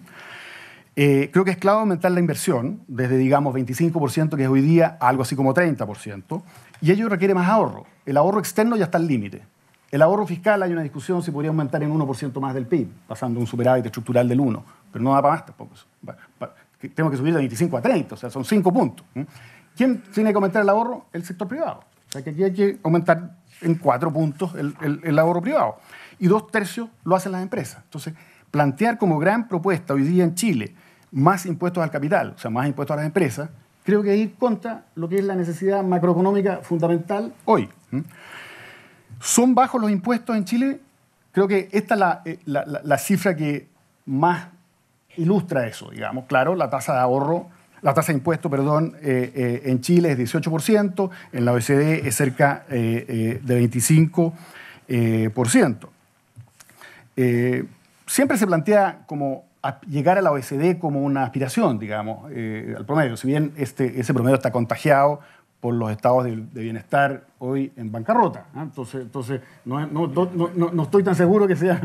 Eh, creo que es clave aumentar la inversión desde, digamos, 25%, que es hoy día, a algo así como 30%, y ello requiere más ahorro. El ahorro externo ya está al límite. El ahorro fiscal, hay una discusión si podría aumentar en 1% más del PIB, pasando un superávit estructural del 1, pero no da para más tampoco. Eso. Tengo que subir de 25 a 30, o sea, son 5 puntos. ¿Quién tiene que aumentar el ahorro? El sector privado. O sea, que aquí hay que aumentar en cuatro puntos el, ahorro privado. Y dos tercios lo hacen las empresas. Entonces, plantear como gran propuesta hoy día en Chile más impuestos al capital, o sea, más impuestos a las empresas, creo que ir contra lo que es la necesidad macroeconómica fundamental hoy. ¿Son bajos los impuestos en Chile? Creo que esta es eh, la cifra que más ilustra eso, digamos. Claro, la tasa de ahorro la tasa de impuesto, perdón, eh, eh, en Chile es 18%, en la OECD es cerca eh, de 25%. siempre se plantea como llegar a la OECD como una aspiración, digamos, al promedio. Si bien este, ese promedio está contagiado por los estados de, bienestar hoy en bancarrota. Entonces, entonces no, estoy tan seguro que sea,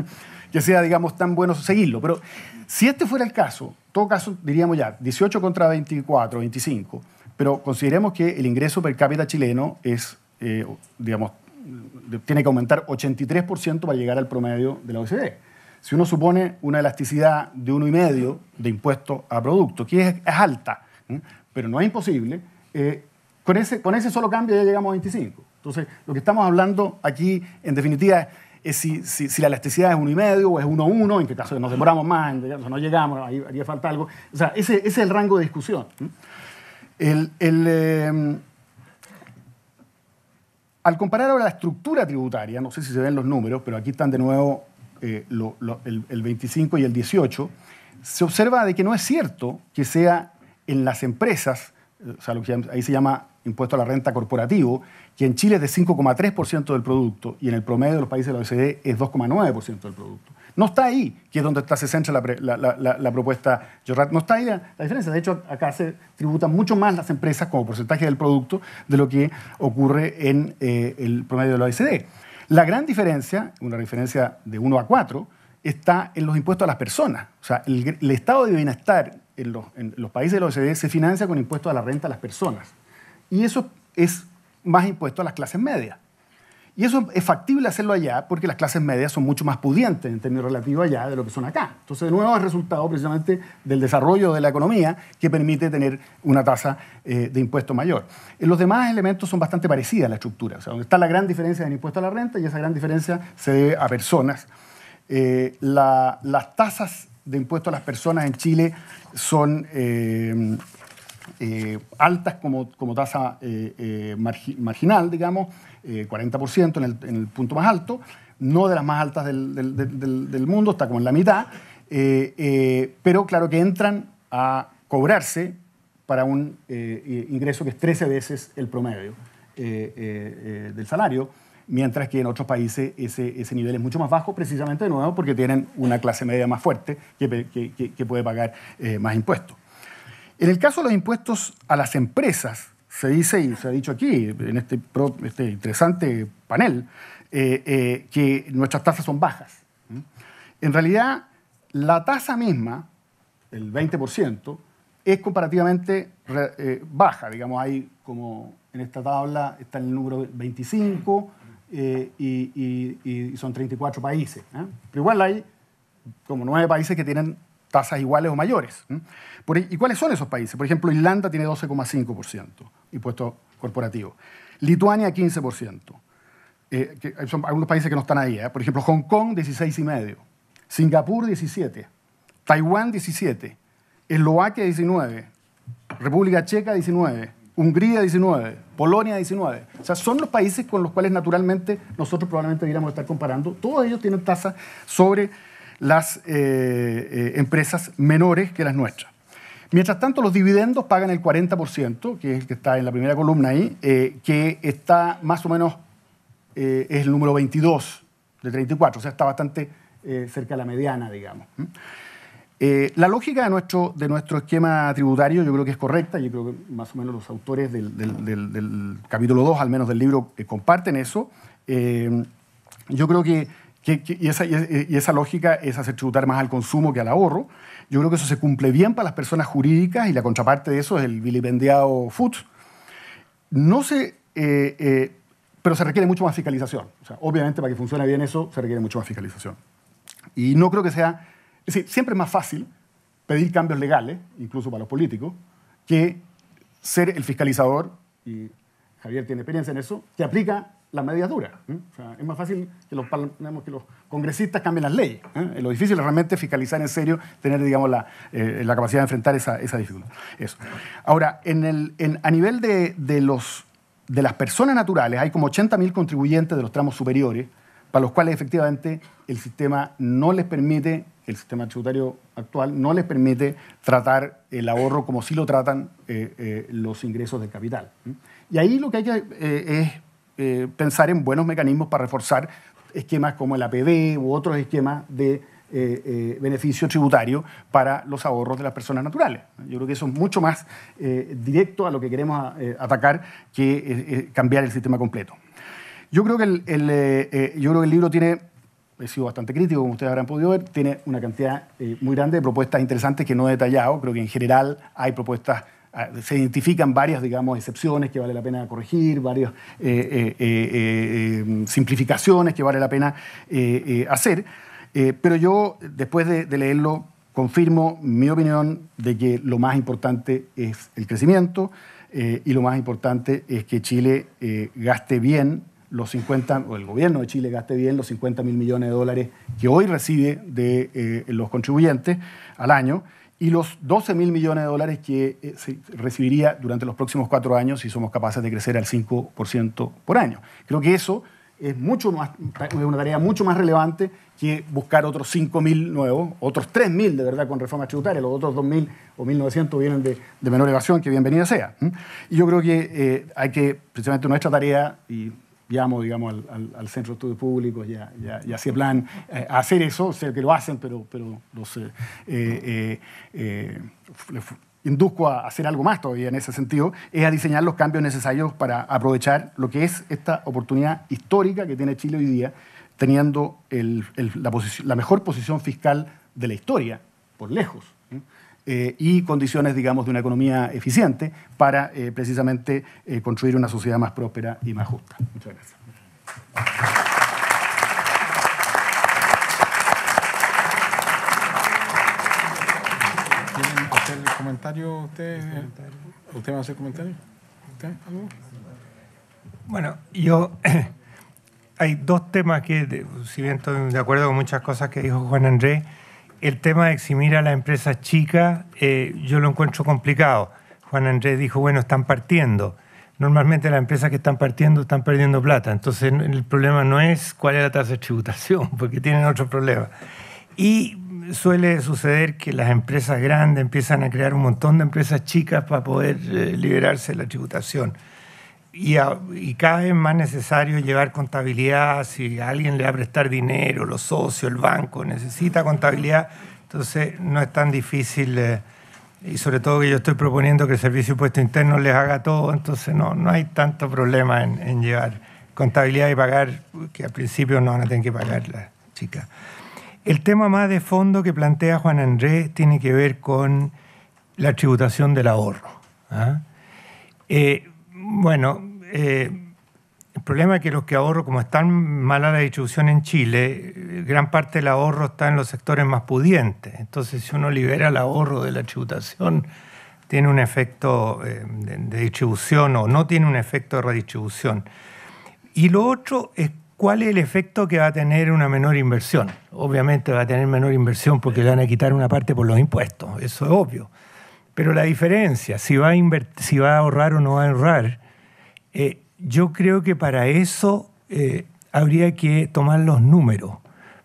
que sea, digamos, tan bueno seguirlo. Pero si este fuera el caso, todo caso, diríamos ya, 18 contra 24, 25, pero consideremos que el ingreso per cápita chileno es, eh, digamos, tiene que aumentar 83% para llegar al promedio de la OECD. Si uno supone una elasticidad de 1,5 de impuesto a producto, que es, alta, ¿eh? pero no es imposible, eh, con, ese, con ese solo cambio ya llegamos a 25. Entonces, lo que estamos hablando aquí, en definitiva, es si, la elasticidad es 1,5 o es 1,1, en qué caso nos demoramos más, no llegamos, ahí haría falta algo. O sea, ese, es el rango de discusión. El, em, al comparar ahora la estructura tributaria, no sé si se ven los números, pero aquí están de nuevo eh, el, el 25 y el 18, se observa de que no es cierto que sea en las empresas eh, o sea, lo que ahí se llama impuesto a la renta corporativo, que en Chile es de 5,3% del producto y en el promedio de los países de la OECD es 2,9% del producto. No está ahí, que es donde está, se centra la, propuesta Jorrat. No está ahí la, diferencia. De hecho, acá se tributan mucho más las empresas como porcentaje del producto de lo que ocurre en eh, el promedio de la OECD. La gran diferencia, una diferencia de 1 a 4, está en los impuestos a las personas. O sea, el, estado de bienestar en los, en los países de la OECD se financia con impuestos a la renta a las personas. Y eso es más impuesto a las clases medias. Y eso es factible hacerlo allá porque las clases medias son mucho más pudientes en términos relativos allá de lo que son acá. Entonces, de nuevo, es resultado precisamente del desarrollo de la economía que permite tener una tasa eh, de impuesto mayor. en eh, Los demás elementos son bastante parecidas la estructura. O sea, donde está la gran diferencia del impuesto a la renta y esa gran diferencia se debe a personas. Eh, las tasas de impuesto a las personas en Chile son... Eh, altas como, como tasa eh, eh, marginal, digamos, 40% en el, punto más alto, no de las más altas del, mundo, está como en la mitad, pero claro que entran a cobrarse para un ingreso que es 13 veces el promedio del salario mientras que en otros países ese, nivel es mucho más bajo, precisamente de nuevo porque tienen una clase media más fuerte que, puede pagar más impuestos. En el caso de los impuestos a las empresas, se dice y se ha dicho aquí, en este, este interesante panel, eh, eh, que nuestras tasas son bajas. En realidad, la tasa misma, el 20%, es comparativamente eh, baja. Digamos, hay como en esta tabla está el número 25 y, son 34 países. Pero igual hay como nueve países que tienen tasas iguales o mayores. ¿Y cuáles son esos países? Por ejemplo, Irlanda tiene 12,5% impuesto corporativo. Lituania 15%. Eh, eh, son algunos países que no están ahí. ¿eh? Por ejemplo, Hong Kong 16,5%. Singapur 17%. Taiwán 17%. Eslovaquia 19%. República Checa 19%. Hungría 19%. Polonia 19%. O sea, son los países con los cuales naturalmente nosotros probablemente deberíamos estar comparando. Todos ellos tienen tasas sobre las eh, eh, empresas menores que las nuestras. Mientras tanto, los dividendos pagan el 40%, que es el que está en la primera columna ahí, eh, que está más o menos, es el número 22 de 34, o sea, está bastante cerca de la mediana, digamos. la lógica de nuestro, de nuestro esquema tributario yo creo que es correcta, yo creo que más o menos los autores del, capítulo 2, al menos del libro, comparten eso. yo creo que y, esa, lógica es hacer tributar más al consumo que al ahorro. Yo creo que eso se cumple bien para las personas jurídicas y la contraparte de eso es el vilipendiado FUT. No se, eh, eh, pero se requiere mucho más fiscalización. obviamente para que funcione bien eso se requiere mucho más fiscalización. Y no creo que sea, es decir, siempre es más fácil pedir cambios legales, incluso para los políticos, que ser el fiscalizador, y Javier tiene experiencia en eso, que aplica la media dura. ¿eh? es más fácil que los, congresistas cambien las leyes. ¿eh? Lo difícil es realmente fiscalizar en serio, tener digamos, la, eh, capacidad de enfrentar esa, dificultad. Eso. Ahora, a nivel de, las personas naturales, hay como 80.000 contribuyentes de los tramos superiores, para los cuales efectivamente el sistema no les permite, el sistema tributario actual no les permite tratar el ahorro como si lo tratan los ingresos del capital. Y ahí lo que hay que es eh, pensar en buenos mecanismos para reforzar esquemas como el APB u otros esquemas de eh, eh, beneficio tributario para los ahorros de las personas naturales. Yo creo que eso es mucho más directo a lo que queremos atacar que cambiar el sistema completo. Yo creo que el, yo creo que el libro tiene, he sido bastante crítico, como ustedes habrán podido ver, tiene una cantidad muy grande de propuestas interesantes que no he detallado. Creo que en general hay propuestas se identifican varias, digamos, excepciones que vale la pena corregir, varias eh, eh, eh, simplificaciones que vale la pena hacer. pero yo, después de, leerlo, confirmo mi opinión de que lo más importante es el crecimiento y lo más importante es que Chile gaste bien los 50, o el gobierno de Chile gaste bien los 50 mil millones de dólares que hoy recibe de los contribuyentes al año y los 12 mil millones de dólares que eh, se recibiría durante los próximos cuatro años si somos capaces de crecer al 5% por año. Creo que eso es mucho más, una tarea mucho más relevante que buscar otros 5.000 nuevos, otros 3.000 de verdad con reformas tributarias, los otros 2.000 o 1.900 vienen de, menor evasión, que bienvenida sea. Y yo creo que eh, hay que, precisamente nuestra tarea, llamo digamos, al, Centro de Estudios Públicos y hacia y, plan eh, hacer eso, o sé que lo hacen, pero, pero eh, eh, los induzco a hacer algo más todavía en ese sentido, es a diseñar los cambios necesarios para aprovechar lo que es esta oportunidad histórica que tiene Chile hoy día, teniendo la mejor posición fiscal de la historia, por lejos. Eh, y condiciones, digamos, de una economía eficiente para eh, precisamente eh, construir una sociedad más próspera y más justa. Muchas gracias. comentario usted? ¿Usted va a hacer comentario? ¿Usted? ¿Algo? Bueno, yo... Hay dos temas que, si bien estoy de acuerdo con muchas cosas que dijo Juan Andrés, el tema de eximir a las empresas chicas eh, yo lo encuentro complicado. Juan Andrés dijo, bueno, están partiendo. Normalmente las empresas que están partiendo están perdiendo plata. Entonces el problema no es cuál es la tasa de tributación, porque tienen otro problema. Y suele suceder que las empresas grandes empiezan a crear un montón de empresas chicas para poder eh, liberarse de la tributación y, cada vez más necesario llevar contabilidad, si alguien le va a prestar dinero, los socios, el banco, necesita contabilidad, entonces no es tan difícil, eh, y sobre todo que yo estoy proponiendo que el Servicio de Impuesto Interno les haga todo, entonces no, no hay tanto problema en, llevar contabilidad y pagar, que al principio no van a tener que pagar las chicas. El tema más de fondo que plantea Juan Andrés tiene que ver con la tributación del ahorro. ¿ah? Eh, bueno, eh, el problema es que los que ahorro, como están mala la distribución en Chile, eh, gran parte del ahorro está en los sectores más pudientes. Entonces, si uno libera el ahorro de la tributación, tiene un efecto eh, de distribución o no tiene un efecto de redistribución. Y lo otro es cuál es el efecto que va a tener una menor inversión. Obviamente va a tener menor inversión porque le van a quitar una parte por los impuestos, eso es obvio. Pero la diferencia, si va a, si va a ahorrar o no va a ahorrar, eh, yo creo que para eso eh, habría que tomar los números,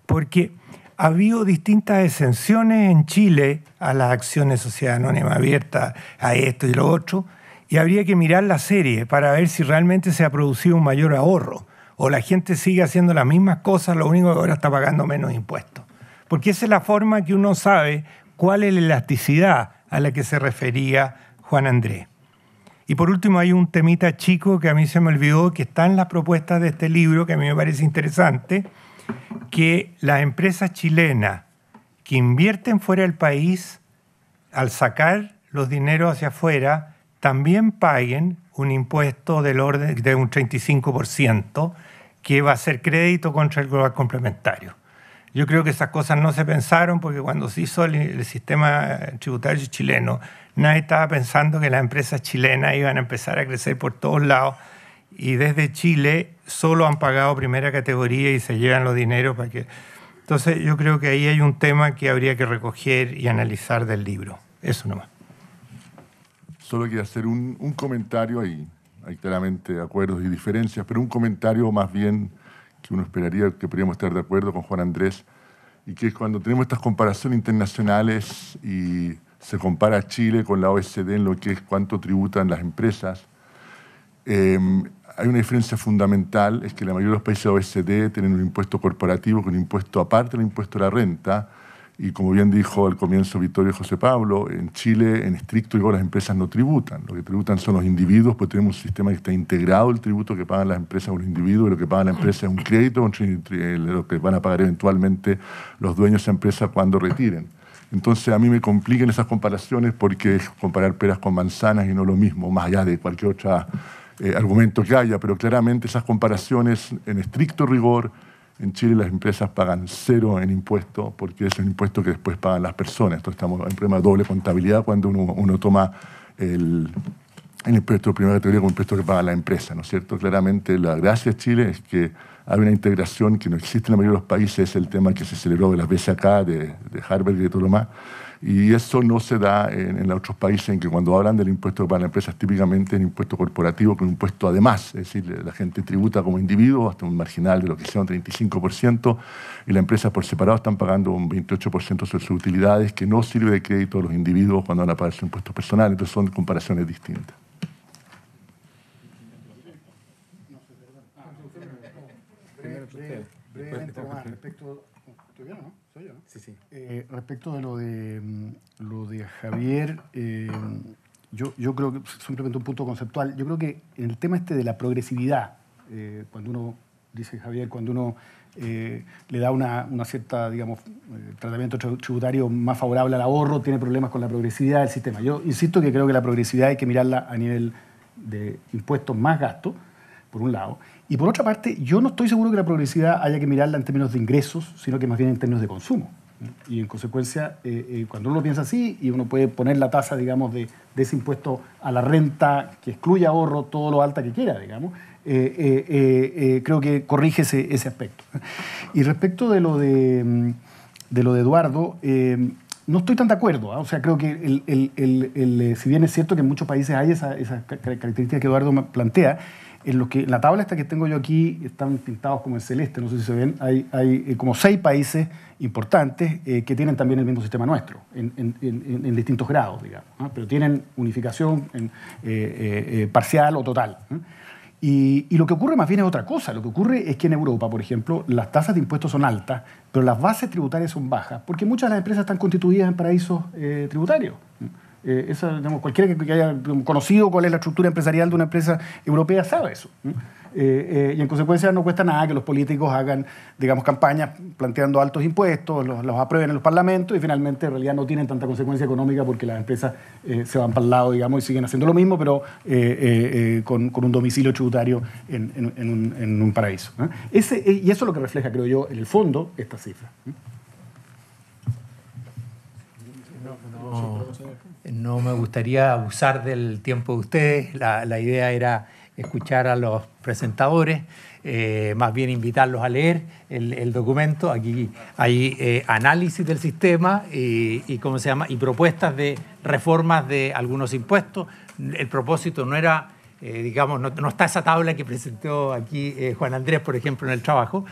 porque ha habido distintas exenciones en Chile a las acciones sociedad anónima abierta, a esto y lo otro, y habría que mirar la serie para ver si realmente se ha producido un mayor ahorro o la gente sigue haciendo las mismas cosas, lo único que ahora está pagando menos impuestos. Porque esa es la forma que uno sabe cuál es la elasticidad a la que se refería Juan Andrés. Y por último hay un temita chico que a mí se me olvidó, que está en las propuestas de este libro, que a mí me parece interesante, que las empresas chilenas que invierten fuera del país, al sacar los dineros hacia afuera, también paguen un impuesto del orden de un 35%, que va a ser crédito contra el global complementario. Yo creo que esas cosas no se pensaron porque cuando se hizo el, sistema tributario chileno, nadie estaba pensando que las empresas chilenas iban a empezar a crecer por todos lados y desde Chile solo han pagado primera categoría y se llevan los dineros para que... Entonces yo creo que ahí hay un tema que habría que recoger y analizar del libro. Eso nomás. Solo quería hacer un, un comentario ahí. Hay claramente acuerdos y diferencias, pero un comentario más bien que uno esperaría que podríamos estar de acuerdo con Juan Andrés, y que cuando tenemos estas comparaciones internacionales y se compara Chile con la OECD en lo que es cuánto tributan las empresas, eh, hay una diferencia fundamental, es que la mayoría de los países de la OECD tienen un impuesto corporativo con un impuesto aparte del impuesto a la renta, y como bien dijo al comienzo Vittorio José Pablo, en Chile en estricto rigor las empresas no tributan. Lo que tributan son los individuos, pues tenemos un sistema que está integrado el tributo que pagan las empresas a los individuos y lo que pagan la empresa es un crédito eh, lo que van a pagar eventualmente los dueños de esa empresa cuando retiren. Entonces a mí me compliquen esas comparaciones porque es comparar peras con manzanas y no lo mismo, más allá de cualquier otro eh, argumento que haya, pero claramente esas comparaciones en estricto rigor en Chile las empresas pagan cero en impuestos porque es un impuesto que después pagan las personas. Entonces estamos en un problema de doble contabilidad cuando uno, toma el, el impuesto de primera categoría como impuesto que paga la empresa, ¿no es cierto? Claramente la gracia de Chile es que hay una integración que no existe en la mayoría de los países, el tema que se celebró de las veces acá, de, de Harvard y de todo lo más, y eso no se da en, otros países en que cuando hablan del impuesto para las empresas, típicamente el impuesto corporativo, con un impuesto además, es decir, la gente tributa como individuo hasta un marginal de lo que sea un 35%, y las empresas por separado están pagando un 28% sobre sus utilidades, que no sirve de crédito a los individuos cuando van a pagar su impuestos personal. entonces son comparaciones distintas. Sí, eh, respecto de lo de, mm, lo de Javier, eh, yo, yo, creo que, simplemente un punto conceptual, yo creo que en el tema este de la progresividad, eh, cuando uno, dice Javier, cuando uno le da una, una cierta, digamos, tratamiento tributario más favorable al ahorro, tiene problemas con la progresividad del sistema. Yo insisto que creo que la progresividad hay que mirarla a nivel de impuestos más gastos, por un lado. Y por otra parte, yo no estoy seguro que la progresividad haya que mirarla en términos de ingresos, sino que más bien en términos de consumo. Y en consecuencia, eh, eh, cuando uno lo piensa así y uno puede poner la tasa, digamos, de, ese impuesto a la renta que excluye ahorro todo lo alta que quiera, digamos, eh, creo que corrige ese, aspecto. Y respecto de lo de, mm, de lo de Eduardo, no estoy tan de acuerdo. ¿ah? O sea, creo que el, si bien es cierto que en muchos países hay esa, esa característica que Eduardo plantea, en los que la tabla esta que tengo yo aquí están pintados como en celeste, no sé si se ven, hay, eh, como seis países importantes eh, que tienen también el mismo sistema nuestro, en, distintos grados, digamos, pero tienen unificación eh, parcial o total. Y, lo que ocurre más bien es otra cosa, lo que ocurre es que en Europa, por ejemplo, las tasas de impuestos son altas, pero las bases tributarias son bajas, porque muchas de las empresas están constituidas en paraísos tributarios cualquiera que haya conocido cuál es la estructura empresarial de una empresa europea sabe eso. y en consecuencia no cuesta nada que los políticos hagan, digamos, campañas planteando altos impuestos, los, aprueben en los parlamentos y finalmente en realidad no tienen tanta consecuencia económica porque las empresas se van para el lado, digamos, y siguen haciendo lo mismo, pero con, un domicilio tributario en, un, paraíso. y eso es lo que refleja, creo yo, en el fondo, esta cifra. No me gustaría abusar del tiempo de ustedes. La, idea era escuchar a los presentadores, eh, más bien invitarlos a leer el, documento. Aquí hay eh, análisis del sistema y, ¿cómo se llama? y propuestas de reformas de algunos impuestos. El propósito no era eh, digamos, no, está esa tabla que presentó aquí Juan Andrés, por ejemplo, en el trabajo,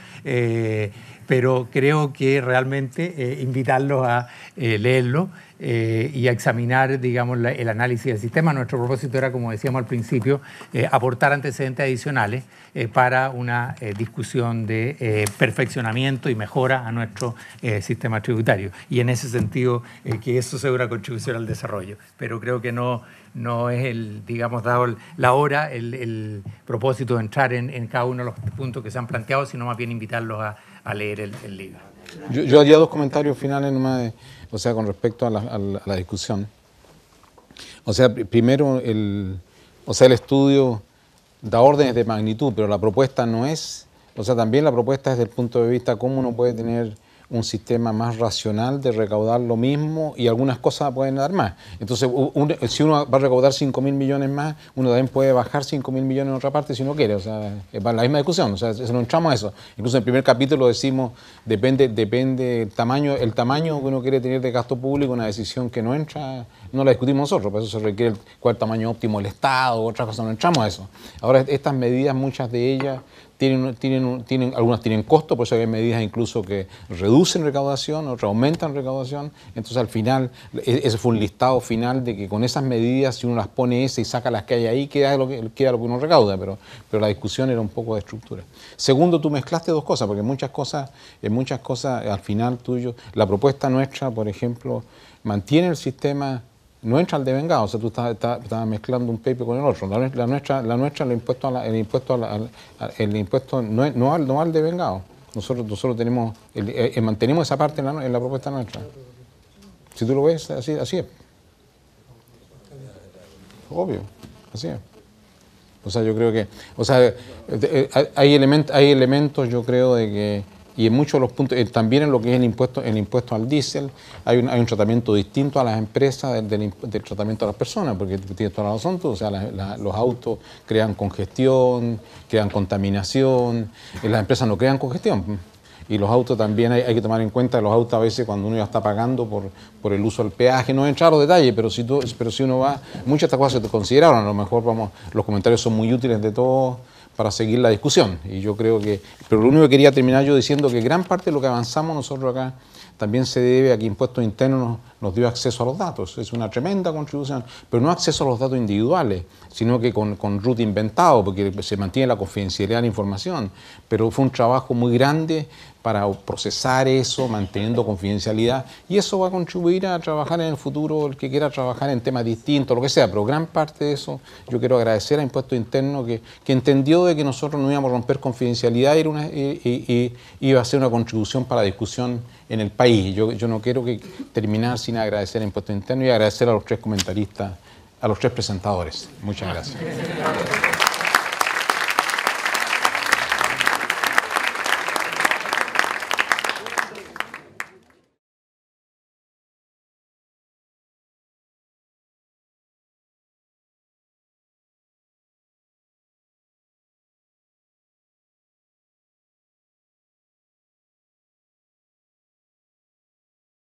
pero creo que realmente invitarlos a leerlo eh, y a examinar, digamos, el análisis del sistema. Nuestro propósito era, como decíamos al principio, eh, aportar antecedentes adicionales eh, para una discusión de perfeccionamiento y mejora a nuestro sistema tributario. Y en ese sentido, que eso sea una contribución al desarrollo. Pero creo que no, no es el, digamos, dado la hora, el, propósito de entrar en, cada uno de los puntos que se han planteado, sino más bien invitarlos a, leer el, libro. Yo, yo, haría dos comentarios finales nomás. De o sea, con respecto a la, discusión. O sea, primero, el, o sea, el estudio da órdenes de magnitud, pero la propuesta no es, o sea, también la propuesta es desde el punto de vista cómo uno puede tener un sistema más racional de recaudar lo mismo y algunas cosas pueden dar más. Entonces, si uno va a recaudar cinco mil millones más, uno también puede bajar cinco mil millones en otra parte si no quiere. O sea, es la misma discusión. O sea, no entramos a eso. Incluso en el primer capítulo decimos, depende, depende el tamaño, el tamaño que uno quiere tener de gasto público, una decisión que no entra no la discutimos nosotros, por eso se requiere cuál tamaño óptimo el Estado, otras cosas, no entramos a eso. Ahora, estas medidas, muchas de ellas, tienen, algunas tienen costo, por eso hay medidas incluso que reducen recaudación, otras aumentan recaudación. Entonces, al final, e, ese fue un listado final de que con esas medidas, si uno las pone ese y saca las que hay ahí, queda lo que, queda lo uno recauda, pero, pero la discusión era un poco de estructura. Segundo, tú mezclaste dos cosas, porque muchas cosas, en muchas cosas, al final tuyo, la propuesta nuestra, por ejemplo, mantiene el sistema no entra al devengado, o sea, tú estás, mezclando un paper con el otro. La, nuestra, la nuestra, el impuesto, a el impuesto, a el impuesto no, es, no, al, no al devengado. Nosotros, nosotros tenemos, el, eh, eh, mantenemos esa parte en la, en la propuesta nuestra. Si tú lo ves, así, así es. Obvio, así es. O sea, yo creo que, o sea, eh, hay, element, hay elementos, yo creo, de que y en muchos de los puntos, eh, también en lo que es el impuesto, el impuesto al diésel, hay un, hay un tratamiento distinto a las empresas del, tratamiento a las personas, porque tiene toda la razón o sea, los autos crean congestión, crean contaminación, las empresas no crean congestión. Y los autos también hay, que tomar en cuenta, los autos a veces cuando uno ya está pagando por, por el uso del peaje, no entrar los detalles, pero si, pero si uno va, muchas de estas cosas se consideraron, a lo mejor vamos, los comentarios son muy útiles de todos para seguir la discusión. Y yo creo que, pero lo único que quería terminar yo diciendo que gran parte de lo que avanzamos nosotros acá también se debe a que impuestos Interno nos, dio acceso a los datos. Es una tremenda contribución, pero no acceso a los datos individuales, sino que con, con root inventado, porque se mantiene la confidencialidad de la información. Pero fue un trabajo muy grande para procesar eso, manteniendo confidencialidad, y eso va a contribuir a trabajar en el futuro el que quiera trabajar en temas distintos, lo que sea, pero gran parte de eso yo quiero agradecer a Impuesto Interno que, entendió de que nosotros no íbamos a romper confidencialidad y, iba a ser una contribución para la discusión en el país. Yo, no quiero que terminar sin agradecer al Impuesto Interno y agradecer a los tres comentaristas, a los tres presentadores. Muchas gracias.